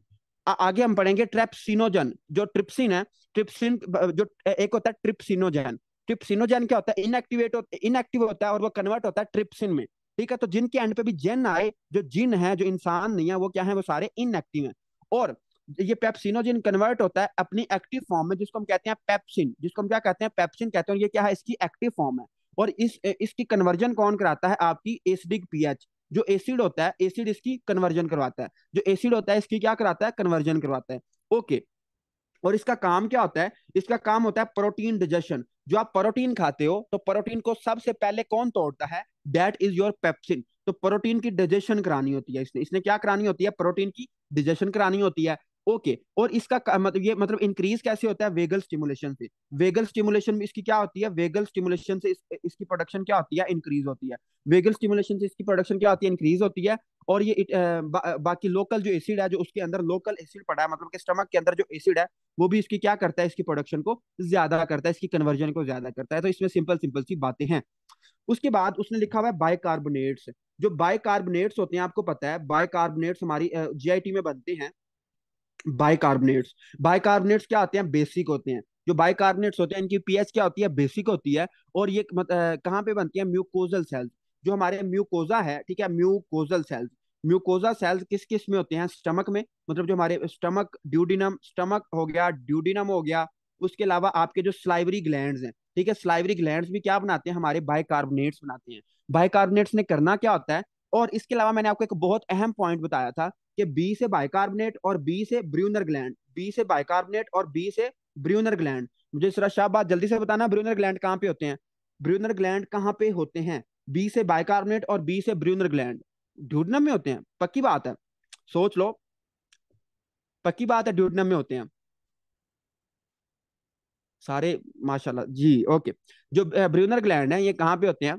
आगे हम पढ़ेंगे ट्रेप्सिनोजन जो ट्रिप्सिन है ट्रिप्सिन जो एक होता है ट्रिप्सिनोजन ट्रिप्सिनोजन क्या होता है इनएक्टिवेट इनएक्टिव होता है और वो कन्वर्ट होता है ट्रिप्सिन में ठीक है तो जिनके एंड पे भी जेन आए जो जिन है जो इंसान नहीं है वो क्या है वो सारे इनएक्टिव है और ये पेप्सिनोजिन कन्वर्ट होता है अपनी एक्टिव फॉर्म में जिसको हम कहते हैं पेप्सिन जिसको हम क्या कहते हैं पेप्सिन कहते हैं ये क्या है इसकी एक्टिव फॉर्म है और इस इसकी कन्वर्जन कौन कराता है आपकी एसिडिक पीएच जो एसिड होता है एसिड इसकी कन्वर्जन करवाता है जो एसिड होता है इसकी क्या कराता है कन्वर्जन करवाता है ओके और इसका काम क्या होता है इसका काम होता है प्रोटीन डिजेशन जो आप प्रोटीन खाते हो तो प्रोटीन को सबसे पहले कौन तोड़ता है डेट इज योर पेप्सिन तो प्रोटीन की डिजेशन करानी होती है इसने इसने क्या करानी होती है प्रोटीन की डिजेशन करानी होती है ओके और इसका मतलब ये मतलब इंक्रीज कैसे होता है वेगल स्टिमुलेशन से वेगल स्टिमुलेशन में इसकी क्या होती है वेगल स्टिमुलेशन से इस, इसकी प्रोडक्शन क्या होती है इंक्रीज होती है वेगल स्टिमुलेशन से इसकी प्रोडक्शन क्या होती है इंक्रीज होती है और ये इट, बा, बाकी लोकल जो एसिड है जो उसके अंदर लोकल एसिड पड़ा है मतलब कि स्टमक के अंदर जो एसिड है वो भी इसकी क्या करता है इसकी प्रोडक्शन को ज्यादा करता है इसकी कन्वर्जन को ज्यादा करता है तो इसमें सिंपल सिंपल सी बातें हैं उसके बाद उसने लिखा हुआ है बायकार्बोनेट्स जो बायकार्बोनेट्स होते हैं आपको पता है बायकार्बोनेट्स हमारी जी में बनते हैं बाइकार्बोनेट्स बाइकार्बोनेट्स क्या होते हैं बेसिक होते हैं जो बाइकार्बोनेट्स होते हैं इनकी पीएच क्या होती है बेसिक होती है और ये मत, आ, कहाँ पे बनती है म्यूकोजल सेल्स जो हमारे म्यूकोजा है ठीक है म्यूकोजल सेल्स म्यूकोजा सेल्स किस किस में होते हैं स्टमक में मतलब जो हमारे स्टमक ड्यूडिनम स्टमक हो गया ड्यूडिनम हो गया उसके अलावा आपके जो स्लाइवरी ग्लैंड हैं ठीक है स्लाइवरी ग्लैंड भी क्या बनाते हैं हमारे बाइकार्बोनेट्स बनाते हैं बाइकार्बोनेट्स ने करना क्या होता है और इसके अलावा मैंने आपको एक बहुत अहम पॉइंट बताया था कि बी से बाइकार्बोनेट और बी से ब्र्यूनर ग्लैंड बी से बाइकार्बोनेट और बी से ब्र्यूनर ग्लैंड मुझे शाहबाद शाह बात जल्दी से बताना ब्र्यूनर ग्लैंड कहाँ पे होते हैं ब्र्यूनर ग्लैंड कहाँ पे होते हैं बी से बाइकार्बोनेट और बी से ब्र्यूनर ग्लैंड ड्यूडनम में होते हैं पक्की बात है सोच लो पक्की बात है ड्यूडनम में होते हैं सारे माशाल्लाह जी ओके जो ब्र्यूनर ग्लैंड है ये कहाँ पे होते हैं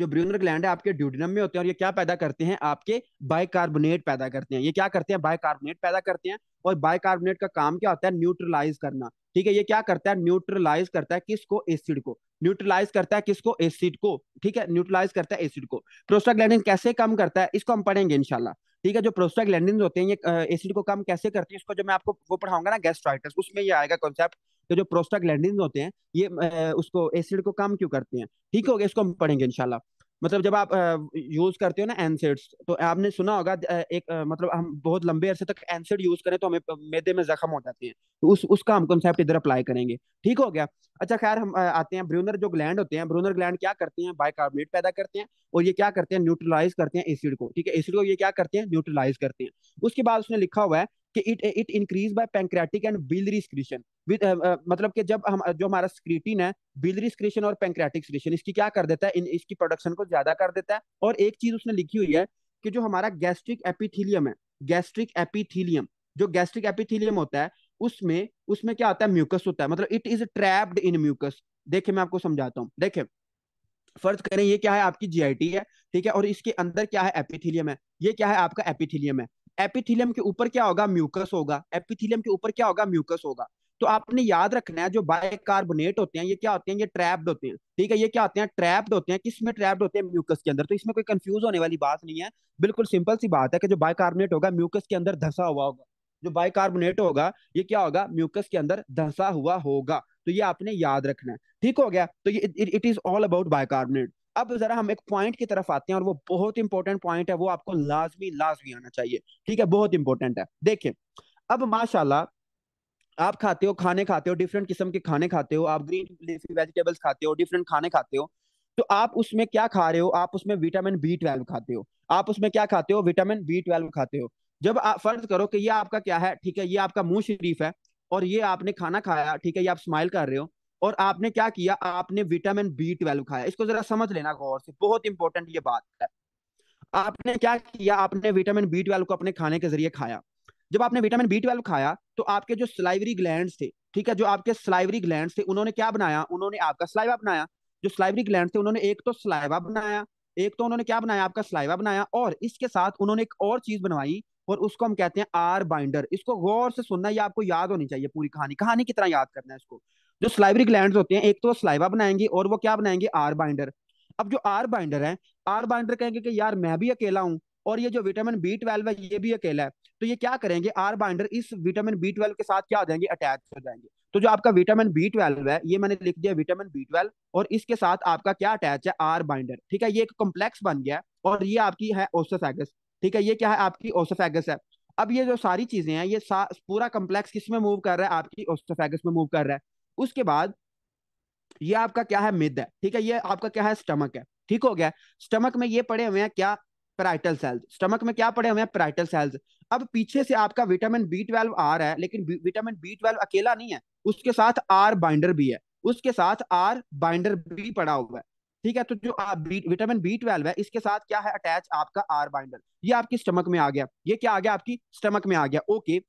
जो ब्रूनर ग्लैंड है आपके ड्यूडिनम में होते हैं और ये क्या पैदा करते हैं आपके बाइकार्बोनेट पैदा करते हैं ये क्या करते हैं बाइकार्बोनेट पैदा करते हैं और बाइकार्बोनेट का काम क्या होता है न्यूट्रलाइज करना ठीक है ये क्या करता है न्यूट्रलाइज करता है किसको एसिड को न्यूट्रलाइज करता है किसको एसिड को ठीक है न्यूट्रलाइज करता है एसिड को प्रोस्टाग्लैंडिन कैसे कम करता है इसको हम पढ़ेंगे इंशाल्लाह ठीक है जो प्रोस्टाग्लैंडिन होते हैं ये एसिड को कम कैसे करती है इसको जो मैं आपको वो पढ़ाऊंगा ना गैस्ट्राइटिस उसमें ये आएगा कॉन्सेप्ट तो जो प्रोस्टाग्लैंडिन होते हैं ये उसको एसिड को कम क्यों करते हैं ठीक हो गया इसको हम पढ़ेंगे इनशाला मतलब जब आप यूज करते हो ना एनसेड्स तो आपने सुना होगा एक मतलब हम बहुत लंबे अरसे तक एनसेड यूज करें तो हमें मैदे में जख्म हो जाते हैं तो उस उसका हम कॉन्सेप्ट इधर अप्लाई करेंगे ठीक हो गया अच्छा खैर हम आते हैं ब्रूनर जो ग्लैंड होते हैं ब्रूनर ग्लैंड क्या करते हैं बाइकार्बोनेट पैदा करते हैं और ये क्या करते हैं न्यूट्रलाइज करते हैं एसिड को ठीक है एसिड को ये क्या करते हैं न्यूट्रलाइज करते हैं उसके बाद उसने लिखा हुआ है कि it it increase by pancreatic and biliary secretion with uh, uh, मतलब कि जब हम जो हमारा स्क्रीटिन है बिलरी स्क्रेशन और पेंक्रेटिक स्क्रेशन इसकी क्या कर देता है इन इसकी प्रोडक्शन को ज्यादा कर देता है और एक चीज उसने लिखी हुई है कि जो हमारा गैस्ट्रिक एपिथीलियम है गैस्ट्रिक एपिथीलियम जो गैस्ट्रिक एपिथीलियम होता है उसमें उसमें क्या होता है म्यूकस होता है मतलब it is trapped in mucus देखिए मैं आपको समझाता हूँ देखिए फर्ज करें ये क्या है आपकी जीआईटी है ठीक है और इसके अंदर क्या है एपिथीलियम है ये क्या है आपका एपिथीलियम है एपिथीलियम के ऊपर क्या होगा म्यूकस होगा एपिथीलियम के ऊपर क्या होगा म्यूकस होगा तो आपने याद रखना है जो बाइकार्बोनेट होते हैं ये क्या होते हैं ये ट्रैप्ड होते हैं ठीक है ये क्या होते हैं ट्रैप्ड होते हैं किसमें ट्रैप्ड होते हैं म्यूकस के अंदर तो इसमें कोई कंफ्यूज होने वाली बात नहीं है बिल्कुल सिंपल सी बात है कि जो बाइकार्बोनेट होगा म्यूकस के अंदर धंसा हुआ होगा जो बाइकार्बोनेट होगा ये क्या होगा म्यूकस के अंदर धंसा हुआ होगा तो ये आपने याद रखना है ठीक हो गया तो ये it is all about bicarbonate अब जरा हम एक पॉइंट की तरफ आते हैं और वो बहुत इंपॉर्टेंट पॉइंट है वो आपको लाजमी लाजमी आना चाहिए ठीक है बहुत इंपॉर्टेंट है देखिए अब माशाल्लाह आप खाते हो खाने खाते हो डिफरेंट किस्म के खाने खाते हो आप ग्रीन लीफी वेजिटेबल्स खाते हो डिफरेंट खाने खाते हो तो आप उसमें क्या खा रहे हो आप उसमें विटामिन बी ट्वेल्व खाते हो आप उसमें क्या खाते हो विटामिन बी ट्वेल्व खाते हो जब आप फर्ज करो कि ये आपका क्या है ठीक है ये आपका मुंह शरीफ है और ये आपने खाना खाया ठीक है ये आप स्माइल कर रहे हो और आपने क्या किया आपने विटामिन बी ट्वेल्व खाया इसको जरा समझ लेना गौर से बहुत इंपॉर्टेंट ये बात है आपने क्या किया आपने विटामिन बी ट्वेल्व को अपने खाने के जरिए खाया जब आपने विटामिन बी ट्वेल्व खाया तो आपके जो स्लाइवरी ग्लैंड थे ठीक है जो आपके स्लाइवरी ग्लैंड थे उन्होंने क्या बनाया उन्होंने आपका स्लाइवा बनाया जो स्लाइवरी ग्लैंड थे उन्होंने एक तो स्लाइवा बनाया एक तो उन्होंने क्या बनाया आपका स्लाइवा बनाया और इसके साथ उन्होंने एक और चीज बनवाई और उसको हम कहते हैं आर बाइंडर इसको गौर से सुनना या आपको याद होनी चाहिए पूरी कहानी कहानी की तरह याद करना है इसको जो स्लाइवरी ग्लैंड होते हैं एक तो वो स्लाइवा बनाएंगे और वो क्या बनाएंगे आर बाइंडर अब जो आर बाइंडर है आर बाइंडर कहेंगे कि यार मैं भी अकेला हूँ और ये जो विटामिन बी ट्वेल्व है ये भी अकेला है तो ये क्या करेंगे आर बाइंडर इस विटामिन बी ट्वेल्व के साथ क्या हो जाएंगे अटैच हो जाएंगे तो जो आपका विटामिन बी ट्वेल्व है ये मैंने लिख दिया विटामिन बी ट्वेल्व और इसके साथ आपका क्या अटैच है आर बाइंडर ठीक है ये एक कॉम्प्लेक्स बन गया और ये आपकी है ओसोफेगस ठीक है ये क्या है आपकी ओसोफेगस है अब ये जो सारी चीजें हैं ये पूरा कॉम्प्लेक्स किस में मूव कर रहा है आपकी ओसोफेगस में मूव कर रहा है उसके बाद ये आपका क्या है मिद है ठीक है ये आपका क्या है स्टमक है ठीक हो गया स्टमक में ये पड़े हुए हैं क्या पैराइटल सेल्स स्टमक में क्या पड़े हुए हैं पैराइटल सेल्स अब पीछे से आपका विटामिन बी ट्वेल्व आ रहा है लेकिन विटामिन बी ट्वेल्व अकेला नहीं है उसके साथ आर बाइंडर भी है उसके साथ आर बाइंडर भी पड़ा हुआ है ठीक है तो जो विटामिन बी ट्वेल्व है इसके साथ क्या है अटैच आपका आर बाइंडर ये आपकी स्टमक में आ गया ये क्या आ गया आपकी स्टमक में आ गया ओके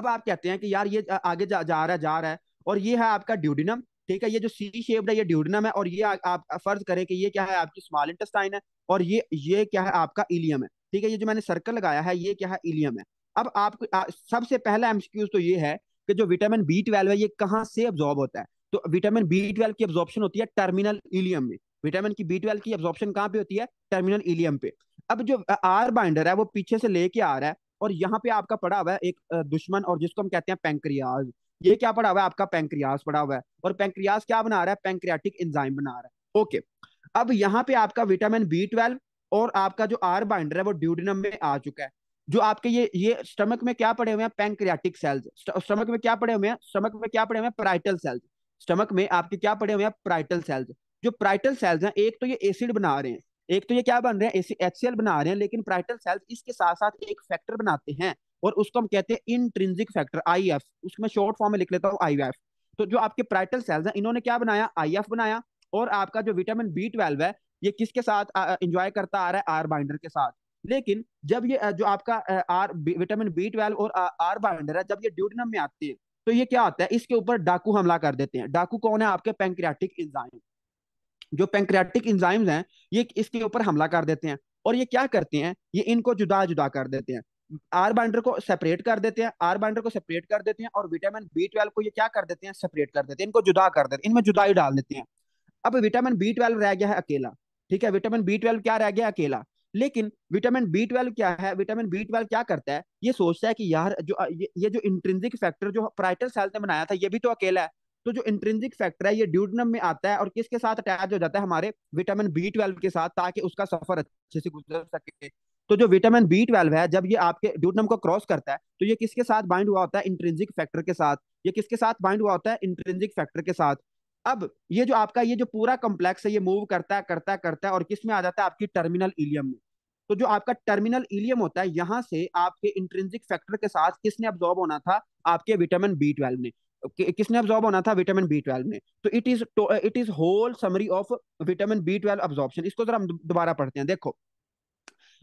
अब आप कहते हैं कि यार ये आगे जा, जा रहा है जा रहा है और ये है आपका ड्यूडिनम ठीक है ये जो सी शेप्ड है ये ड्यूडनम है और ये आ, आप फर्ज करें कि ये क्या है आपकी स्मॉल इंटेस्टाइन है और ये ये क्या है आपका इलियम है ठीक है ये जो मैंने सर्कल लगाया है ये क्या है इलियम है अब आपको सबसे पहला एमसीक्यूज तो ये है कि जो विटामिन बी है ये कहाँ से अब्जॉर्ब होता है तो विटामिन बी की अब्जॉर्प्शन होती है टर्मिनल इलियम में विटामिन की बी ट्वेल्व की अब्जॉर्प्शन कहाँ पे होती है टर्मिनल इलियम पे अब जो आर बाइंडर है वो पीछे से लेके आ रहा है और यहाँ पे आपका पड़ा हुआ है एक दुश्मन और जिसको हम कहते हैं पैंक्रियाज ये क्या पड़ा हुआ है आपका पैंक्रियास पड़ा हुआ है और पैंक्रियास क्या बना रहा है पैंक्रियाटिक एंजाइम बना रहा है ओके अब यहाँ पे आपका विटामिन बी ट्वेल्व और आपका जो आर बाइंडर है वो ड्यूडिनम में आ चुका है जो आपके ये ये स्टमक में क्या पड़े हुए हैं पैंक्रियाटिक सेल्स स्टमक में क्या पड़े हुए हैं स्टमक में क्या पड़े हुए हैं प्राइटल सेल्स स्टमक में आपके क्या पड़े हुए हैं प्राइटल सेल्स जो प्राइटल सेल्स हैं एक तो ये एसिड बना रहे हैं एक तो ये क्या बन रहे हैं एच बना रहे हैं लेकिन प्राइटल सेल्स इसके साथ साथ एक फैक्टर बनाते हैं और उसको हम कहते हैं इंट्रिंजिक फैक्टर आई एफ उसमें शॉर्ट फॉर्म में लिख लेता हूँ आई एफ तो जो आपके प्राइटल सेल्स हैं इन्होंने क्या बनाया आई एफ बनाया और आपका जो विटामिन बी ट्वेल्व है ये किसके साथ इंजॉय करता आ रहा है आर बाइंडर के साथ लेकिन जब ये जो आपका आर विटामिन बी ट्वेल्व और आर बाइंडर है जब ये ड्यूडिनम में आती है तो ये क्या होता है इसके ऊपर डाकू हमला कर देते हैं डाकू कौन है आपके पेंक्रियाटिक इंजाइम जो पेंक्रियाटिक इंजाइम्स हैं ये इसके ऊपर हमला कर देते हैं और ये क्या करते हैं ये इनको जुदा जुदा कर देते हैं आर बाइंडर को सेपरेट कर देते हैं आर बाइंडर को सेपरेट कर देते हैं और विटामिन बी ट्वेल्व को ये क्या कर देते हैं सेपरेट कर देते हैं इनको जुदा कर देते हैं इनमें जुदाई डाल देते हैं अब विटामिन बी ट्वेल्व रह गया है अकेला ठीक है विटामिन बी ट्वेल्व क्या रह गया अकेला लेकिन विटामिन बी ट्वेल्व क्या है विटामिन बी ट्वेल्व क्या करता है ये सोचता है कि यार जो ये, जो इंट्रेंसिक फैक्टर जो प्राइटल सेल ने बनाया था ये भी तो अकेला है तो जो इंट्रेंसिक फैक्टर है ये ड्यूडनम में आता है और किसके साथ अटैच हो जाता है हमारे विटामिन बी ट्वेल्व के साथ ताकि उसका सफर अच्छे से गुजर सके तो जो विटामिन बी ट्वेल्व है जब ये आपके ड्यूटनम को क्रॉस करता है तो ये किसके साथ बाइंड हुआ होता है इंट्रेंसिक फैक्टर के साथ ये किसके साथ बाइंड हुआ होता है इंट्रेंसिक फैक्टर के साथ अब ये जो आपका ये जो पूरा कॉम्प्लेक्स है ये मूव करता है करता है करता है और किस में आ जाता है आपकी टर्मिनल इलियम में तो जो आपका टर्मिनल इलियम होता है यहाँ से आपके इंट्रेंसिक फैक्टर के साथ किसने अब्जॉर्ब होना था आपके विटामिन बी ट्वेल्व ने किसने अब्जॉर्ब होना था विटामिन बी ट्वेल्व ने तो it is it is whole summary of vitamin B twelve absorption इसको जरा हम दोबारा पढ़ते हैं देखो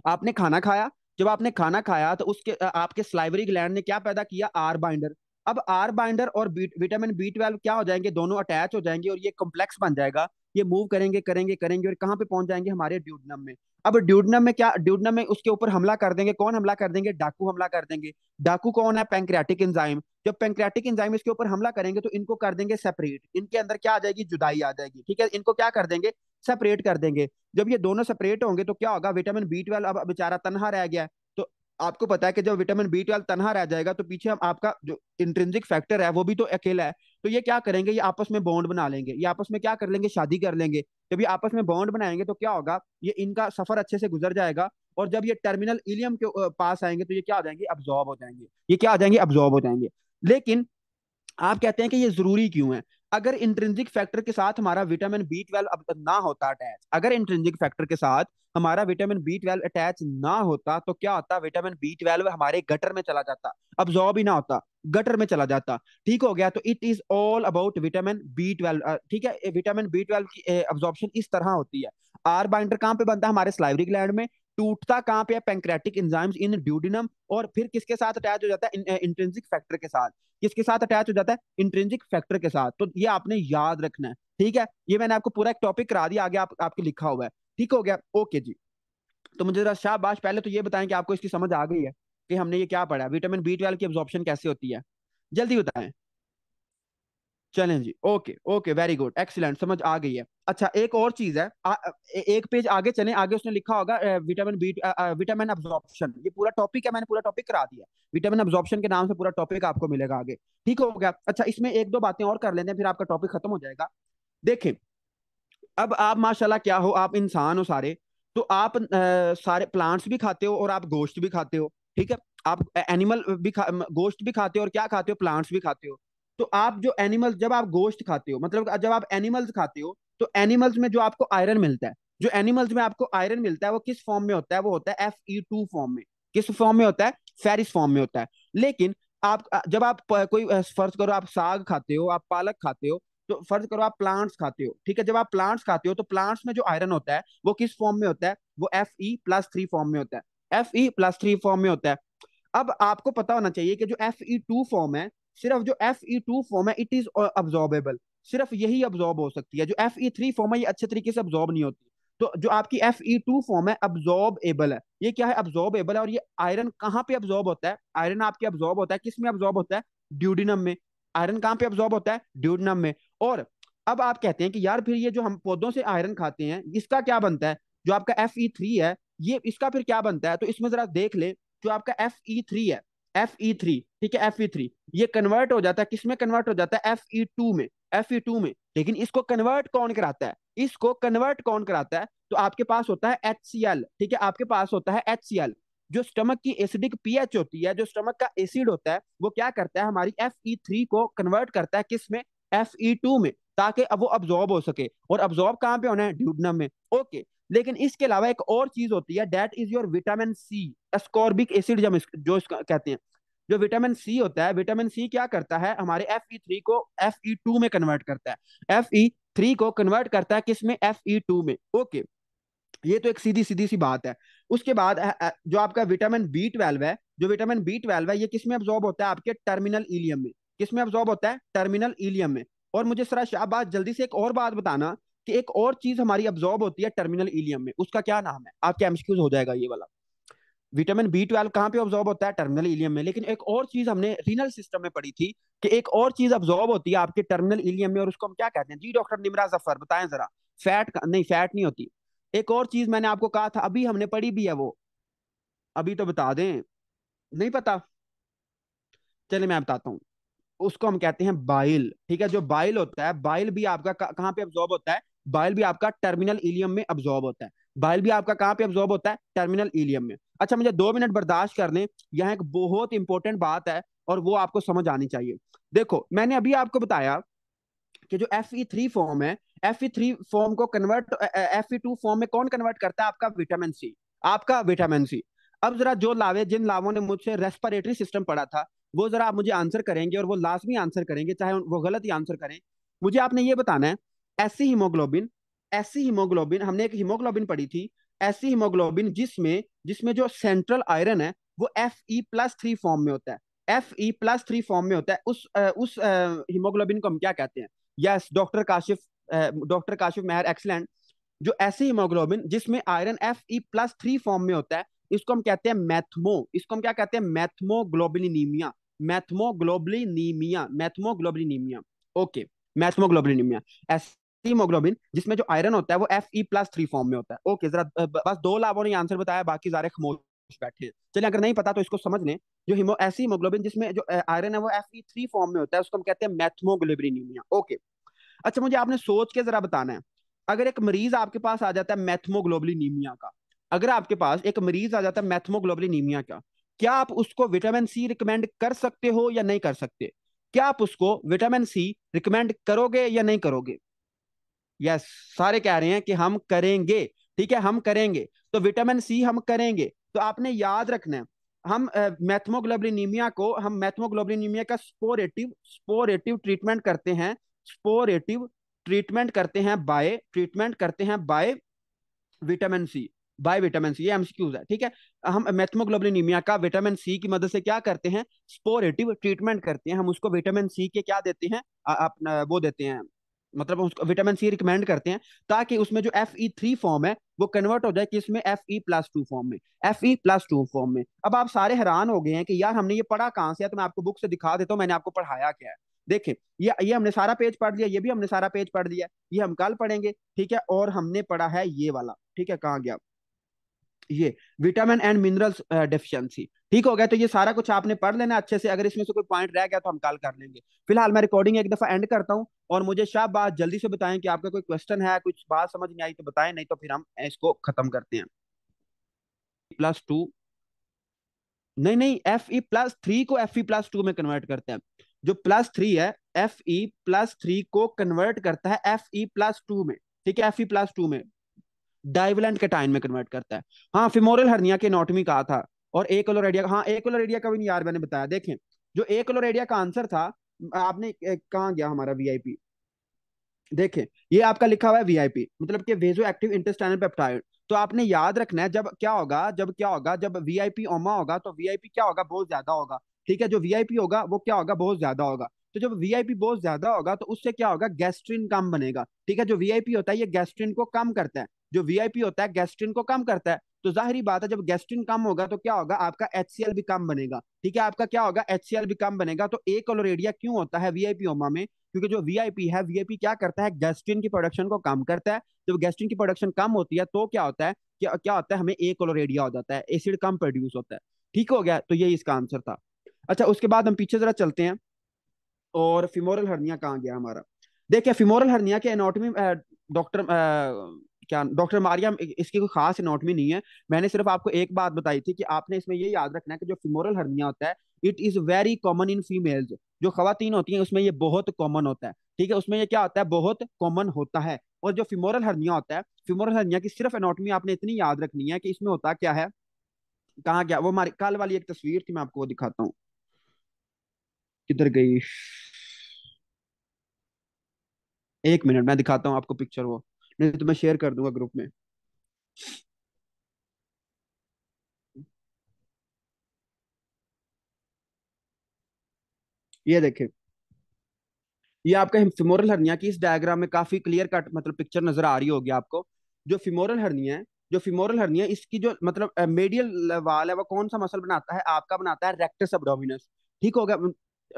आपने खाना खाया जब आपने खाना खाया तो उसके आपके स्लाइवरी ग्लैंड ने क्या पैदा किया आर बाइंडर अब आर बाइंडर और विटामिन बी ट्वेल्व क्या हो जाएंगे दोनों अटैच हो जाएंगे और ये कॉम्प्लेक्स बन जाएगा ये मूव करेंगे करेंगे करेंगे और कहाँ पे पहुंच जाएंगे हमारे ड्यूडनम में अब ड्यूडनम में क्या ड्यूडनम में उसके ऊपर हमला कर देंगे कौन हमला कर देंगे डाकू हमला कर देंगे डाकू कौन है पेंक्रियाटिक इंजाइम जब पेंक्रियाटिक इंजाइम इसके ऊपर हमला करेंगे तो इनको कर देंगे सेपरेट इनके अंदर क्या आ जाएगी जुदाई आ जाएगी ठीक है इनको क्या कर देंगे सेपरेट कर देंगे जब ये दोनों सेपरेट होंगे तो क्या होगा विटामिन बी ट्वेल्व अब बेचारा तनहा रह गया तो आपको पता है कि जब विटामिन बी ट्वेल्व तनहा रह जाएगा तो पीछे हम आपका जो इंट्रेंसिक फैक्टर है वो भी तो अकेला है तो ये क्या करेंगे ये आपस में बॉन्ड बना लेंगे ये आपस में क्या कर लेंगे शादी कर लेंगे जब ये आपस में बॉन्ड बनाएंगे तो क्या होगा ये इनका सफर अच्छे से गुजर जाएगा और जब ये टर्मिनल इलियम के पास आएंगे तो ये क्या हो जाएंगे अब्जॉर्ब हो जाएंगे ये क्या हो जाएंगे अब्जॉर्ब हो जाएंगे लेकिन आप कहते हैं कि ये जरूरी क्यों है अगर इंट्रेंजिक फैक्टर के साथ हमारा विटामिन बी ट्वेल्व अब ना होता अटैच अगर इंट्रेंजिक फैक्टर के साथ हमारा विटामिन बी ट्वेल्व अटैच ना होता तो क्या होता विटामिन बी ट्वेल्व हमारे गटर में चला जाता अब्जॉर्ब ही ना होता गटर में चला जाता ठीक हो गया तो it is all about vitamin B twelve ठीक है विटामिन बी ट्वेल्व की अब्जॉर्प्शन इस तरह होती है आर बाइंडर कहाँ पे बनता है हमारे स्लाइवरी ग्लैंड में टूटता कहाँ पे है पेंक्रेटिक एंजाइम्स इन ड्यूडिनम और फिर किसके साथ अटैच हो जाता है इंट्रेंसिक फैक्टर uh, के साथ किसके साथ अटैच हो जाता है इंट्रेंसिक फैक्टर के साथ तो ये आपने याद रखना है ठीक है ये मैंने आपको पूरा एक टॉपिक करा दिया आगे आप, आपके लिखा हुआ है ठीक हो गया ओके जी तो मुझे जरा शाहबाश पहले तो ये बताएं कि आपको इसकी समझ आ गई है कि हमने ये क्या पढ़ा है विटामिन बी ट्वेल्व की एब्जॉर्प्शन कैसे होती है जल्दी बताएं चलें जी okay okay very good excellent समझ आ गई है अच्छा एक और चीज है आ, एक पेज आगे चले आगे उसने लिखा होगा विटामिन बी विटामिन अब्जॉर्प्शन ये पूरा टॉपिक है मैंने पूरा टॉपिक करा दिया विटामिन अब्जॉर्प्शन के नाम से पूरा टॉपिक आपको मिलेगा आगे ठीक हो गया अच्छा इसमें एक दो बातें और कर लेते हैं फिर आपका टॉपिक खत्म हो जाएगा देखें अब आप माशाला क्या हो आप इंसान हो सारे तो आप आ, सारे प्लांट्स भी खाते हो और आप गोश्त भी खाते हो ठीक है आप एनिमल भी खा गोश्त भी खाते हो और क्या खाते हो प्लांट्स भी खाते हो तो आप जो एनिमल जब आप गोश्त खाते हो मतलब जब आप एनिमल्स खाते हो तो एनिमल्स में जो आपको आयरन मिलता है जो एनिमल्स में आपको आयरन मिलता है वो किस फॉर्म में होता है वो होता है एफ ई टू फॉर्म में किस फॉर्म में होता है फेरिस फॉर्म में होता है लेकिन आप जब आप कोई फर्ज करो आप साग खाते हो आप पालक खाते हो तो फर्ज करो आप प्लांट्स खाते हो ठीक है जब आप प्लांट्स खाते हो तो प्लांट्स में जो आयरन होता है वो किस फॉर्म में होता है वो F E plus three form में होता है F E plus three form में होता है अब आपको पता होना चाहिए कि जो एफ ई टू फॉर्म है सिर्फ जो एफ ई टू फॉर्म है इट इज अब्जॉर्बेबल सिर्फ यही अब्जॉर्ब हो सकती है जो एफ ई थ्री फॉर्म है ये अच्छे तरीके से अब्जॉर्ब नहीं होती तो जो आपकी एफ ई टू फॉर्म है अब्जॉर्ब एबल है ये क्या है अब्जॉर्ब एबल है और ये आयरन कहाँ पे अब्जॉर्ब होता है आयरन आपके अब्जॉर्ब होता है किस में अब्जॉर्ब होता है ड्यूडिनम में आयरन कहाँ पे अब्जॉर्ब होता है ड्यूडिनम में और अब आप कहते हैं कि यार फिर ये जो हम पौधों से आयरन खाते हैं इसका क्या बनता है जो आपका एफ ई थ्री है ये इसका फिर क्या बनता है तो इसमें जरा देख ले जो आपका एफ ई थ्री है एफ ई थ्री ठीक है एफ ई थ्री ये कन्वर्ट हो जाता है किसमें कन्वर्ट हो जाता है एफ ई टू में एफ ई टू में लेकिन इसको कन्वर्ट कौन कराता है इसको कन्वर्ट कौन कराता है तो आपके पास होता है एच सी एल ठीक है आपके पास होता है एच सी एल जो स्टमक की एसिडिक पीएच होती है जो स्टमक का एसिड होता है वो क्या करता है हमारी एफ ई थ्री को कन्वर्ट करता है किस में एफ ई टू में ताकि अब वो अब्जॉर्ब हो सके और अब्जॉर्ब कहाँ पे होना है ड्यूडनम में ओके लेकिन इसके अलावा एक और चीज होती है that is your vitamin C ascorbic acid जो जो कहते हैं जो विटामिन सी होता है विटामिन सी क्या करता है हमारे एफ ई थ्री को एफ ई टू में कन्वर्ट करता है एफ ई थ्री को कन्वर्ट करता है किस में एफ ई टू में ओके ये तो एक सीधी सीधी सी बात है उसके बाद जो आपका विटामिन बी ट्वेल्व है जो विटामिन बी ट्वेल्व है ये किस में होता है आपके टर्मिनल इलियम में किस में होता है टर्मिनल इलियम में और मुझे सरा शाह जल्दी से एक और बात बताना कि एक और चीज हमारी अब्जॉर्ब होती है टर्मिनल इलियम में उसका क्या नाम है आपके एमसीक्यूज हो जाएगा ये वाला विटामिन बी ट्वेल्व कहाँ पे ऑब्जॉर्ब होता है टर्मिनल इलियम में लेकिन एक और चीज हमने रीनल सिस्टम में पढ़ी थी कि एक और चीज ऑब्जॉर्ब होती है आपके टर्मिनल इलियम में और उसको हम क्या कहते हैं जी डॉक्टर निमरा जफर बताएं जरा फैट नहीं फैट नहीं होती एक और चीज मैंने आपको कहा था अभी हमने पढ़ी भी है वो अभी तो बता दें नहीं पता चले मैं बताता हूँ उसको हम कहते हैं बाइल ठीक है जो बाइल होता है बाइल भी आपका कहाँ पे ऑब्जॉर्ब होता है बाइल भी आपका टर्मिनल इलियम में अब्जॉर्ब होता है बाइल भी आपका कहाँ पे अब्जॉर्ब होता है टर्मिनल इलियम में अच्छा मुझे दो मिनट बर्दाश्त कर लें यहाँ एक बहुत इंपॉर्टेंट बात है और वो आपको समझ आनी चाहिए देखो मैंने अभी आपको बताया कि जो एफ ई थ्री फॉर्म है एफ ई थ्री फॉर्म को convert F E two form में कौन कन्वर्ट करता है आपका विटामिन सी आपका विटामिन सी अब जरा जो लावे जिन लावों ने मुझसे रेस्पिरेटरी सिस्टम पढ़ा था वो जरा आप मुझे आंसर करेंगे और वो लाजमी आंसर करेंगे चाहे वो गलत ही आंसर करें मुझे आपने ये बताना है ऐसी हीमोग्लोबिन ऐसी हीमोग्लोबिन हमने एक हीमोग्लोबिन पढ़ी थी ऐसी हीमोग्लोबिन जिसमें जिसमें जो सेंट्रल आयरन है वो F E plus three form में होता है F E plus three form में होता है उस उस हीमोग्लोबिन को हम क्या कहते हैं yes doctor Kashif doctor Kashif Meher excellent जो ऐसी हीमोग्लोबिन जिसमें iron F E plus three form में होता है इसको हम कहते हैं मैथमो इसको हम क्या कहते हैं मैथमोग्लोबिलिनीमिया मैथमोग्लोबिलिनीमिया मैथमोग्लोबिलिनीमिया ओके मैथमोग्लोबिलिनीमिया ऐसी हीमोग्लोबिन जिसमें जो आयरन होता है वो F E plus three form में होता है ओके जरा बस दो लाभों ने आंसर बताया बाकी सारे खमोश बैठे चलिए अगर नहीं पता तो इसको समझ लें जो हिमो ऐसी हीमोग्लोबिन जिसमें जो आयरन है वो एफ ई थ्री फॉर्म में होता है उसको हम कहते हैं मैथमोग्लोबिनिमिया ओके अच्छा मुझे आपने सोच के जरा बताना है अगर एक मरीज आपके पास आ जाता है मैथमोग्लोबिनिमिया का अगर आपके पास एक मरीज आ जाता है मैथमोग्लोबिनिमिया का क्या आप उसको विटामिन सी रिकमेंड कर सकते हो या नहीं कर सकते क्या आप उसको विटामिन सी रिकमेंड करोगे या नहीं करोगे यस सारे कह रहे हैं कि हम करेंगे ठीक है हम करेंगे तो विटामिन सी हम करेंगे तो आपने याद रखना है हम मैथमोग्लोबलिनीमिया को हम मैथमोग्लोबलिनीमिया का स्पोरेटिव स्पोरेटिव ट्रीटमेंट करते हैं स्पोरेटिव ट्रीटमेंट करते हैं बाय ट्रीटमेंट करते हैं by vitamin C by vitamin C ये एमसीक्यूज है ठीक है हम मैथमोग्लोबलिनीमिया का विटामिन सी की मदद से क्या करते हैं स्पोरेटिव ट्रीटमेंट करते हैं हम उसको विटामिन सी के क्या देते हैं अपना वो देते हैं मतलब उसको विटामिन सी रिकमेंड करते हैं ताकि उसमें जो एफ ई थ्री फॉर्म है वो कन्वर्ट हो जाए कि इसमें F E plus two form में F E plus two form में अब आप सारे हैरान हो गए हैं कि यार हमने ये पढ़ा कहाँ से है तो मैं आपको बुक से दिखा देता हूँ मैंने आपको पढ़ाया क्या है देखिए ये ये हमने सारा पेज पढ़ लिया ये भी हमने सारा पेज पढ़ लिया ये हम कल पढ़ेंगे ठीक है और हमने पढ़ा है ये वाला ठीक है कहाँ गया ये विटामिन एंड मिनरल्स डेफिशिएंसी ठीक हो गया तो ये सारा कुछ आपने पढ़ लेना अच्छे से अगर इसमें से कोई पॉइंट रह गया तो हम कॉल कर लेंगे फिलहाल मैं रिकॉर्डिंग एक दफा एंड करता हूँ और मुझे शाह बात जल्दी से बताएं कि आपका कोई क्वेश्चन है कुछ बात समझ नहीं आई तो बताएं नहीं तो फिर हम इसको खत्म करते हैं प्लस टू नहीं नहीं एफ ई प्लस थ्री को एफ ई प्लस टू में कन्वर्ट करते हैं जो प्लस थ्री है एफ ई प्लस थ्री को कन्वर्ट करता है एफ ई प्लस टू में ठीक है एफ ई प्लस टू में डाइवलेंट कैटाइन में कन्वर्ट करता है हाँ फिमोरल हर्निया के नोटमी कहा था और ए कलोरेडिया हाँ ए कलोरेडिया का भी नहीं यार मैंने बताया देखें जो ए कलोरेडिया का आंसर था आपने कहा गया हमारा वीआईपी देखें ये आपका लिखा हुआ है वीआईपी मतलब कि वेजो एक्टिव इंटेस्टाइनल पेप्टाइड तो आपने याद रखना है जब क्या होगा जब क्या होगा जब वीआईपी ओमा होगा तो वीआईपी क्या होगा बहुत ज्यादा होगा ठीक है जो वीआईपी होगा वो क्या होगा बहुत ज्यादा होगा तो जब वीआईपी बहुत ज्यादा होगा तो उससे क्या होगा गैस्ट्रिन कम बनेगा ठीक है जो वीआईपी होता है ये गैस्ट्रिन को कम करता है जो वीआईपी होता है गैस्ट्रिन को कम करता है तो जाहिर बात है जब गैस्ट्रिन कम होगा तो क्या होगा आपका एच भी कम बनेगा ठीक है आपका क्या होगा एच भी कम बनेगा तो एक ए एरिया क्यों होता है वीआईपी ओमा में क्योंकि जो वीआईपी है वीआईपी क्या करता है गैस्ट्रिन की प्रोडक्शन को कम करता है जब गैस्ट्रिन की प्रोडक्शन कम होती है तो क्या होता है क्या क्या होता है हमें एक ए एरिया हो जाता है एसिड कम प्रोड्यूस होता है ठीक हो गया तो यही इसका आंसर था अच्छा उसके बाद हम पीछे जरा चलते हैं और फिमोरल हर्निया कहाँ गया हमारा देखिए फिमोरल हर्निया के एनाटॉमी डॉक्टर क्या डॉक्टर मारिया इसकी कोई खास एनाटमी नहीं है मैंने सिर्फ आपको एक बात बताई थी कि आपने इसमें ये याद रखना है कि जो फिमोरल हर्निया होता है it is very common in females जो खातन होती हैं उसमें ये बहुत कॉमन होता है ठीक है उसमें ये क्या होता है बहुत कॉमन होता है और जो फिमोरल हर्निया होता है फिमोरल हर्निया की सिर्फ एनाटमी आपने इतनी याद रखनी है कि इसमें होता क्या है कहाँ गया वो हमारी कल वाली एक तस्वीर थी मैं आपको वो दिखाता हूँ किधर गई एक मिनट मैं दिखाता हूँ आपको पिक्चर वो नहीं तो मैं शेयर कर दूंगा ग्रुप में ये देखे ये आपका फिमोरल हर्निया की इस डायग्राम में काफी क्लियर कट मतलब पिक्चर नजर आ रही होगी आपको जो फिमोरल हर्निया है जो फिमोरल हर्निया इसकी जो मतलब मेडियल वाल है वो कौन सा मसल बनाता है आपका बनाता है रेक्टस अब्डोमिनस ठीक हो गया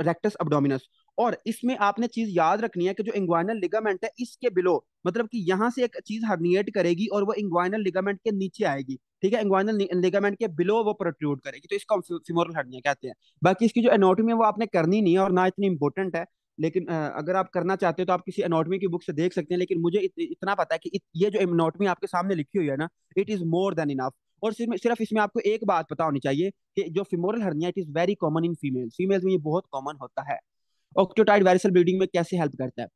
रेक्टस अब्डोमिनस और इसमें आपने चीज याद रखनी है कि जो इंग्वाइनल लिगामेंट है इसके बिलो मतलब कि यहाँ से एक चीज हर्निएट करेगी और वो इंग्वाइनल लिगामेंट के नीचे आएगी ठीक है इंग्वाइनल लिगामेंट के बिलो वो प्रोट्रूड करेगी तो इसको हम फिमोरल हर्निया कहते हैं बाकी इसकी जो एनोटमी है वो आपने करनी नहीं है और ना इतनी इंपॉर्टेंट है लेकिन अगर आप करना चाहते हो तो आप किसी एनोटमी की बुक से देख सकते हैं लेकिन मुझे इतना पता है कि ये जो एनोटमी आपके सामने लिखी हुई है ना it is more than enough और सिर्फ सिर्फ इसमें आपको एक बात पता होनी चाहिए कि जो femoral hernia it is very common in female females में ये बहुत कॉमन होता है ऑक्टोटाइड वायरसल ब्लीडिंग में कैसे हेल्प करता है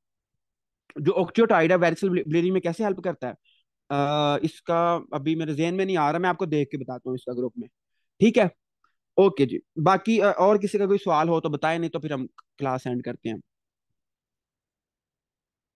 जो ऑक्टोटाइड है वायरसल ब्लीडिंग में कैसे हेल्प करता है uh, इसका अभी मेरे जहन में नहीं आ रहा मैं आपको देख के बताता हूँ इसका ग्रुप में ठीक है ओके जी बाकी और किसी का कोई सवाल हो तो बताए नहीं तो फिर हम क्लास एंड करते हैं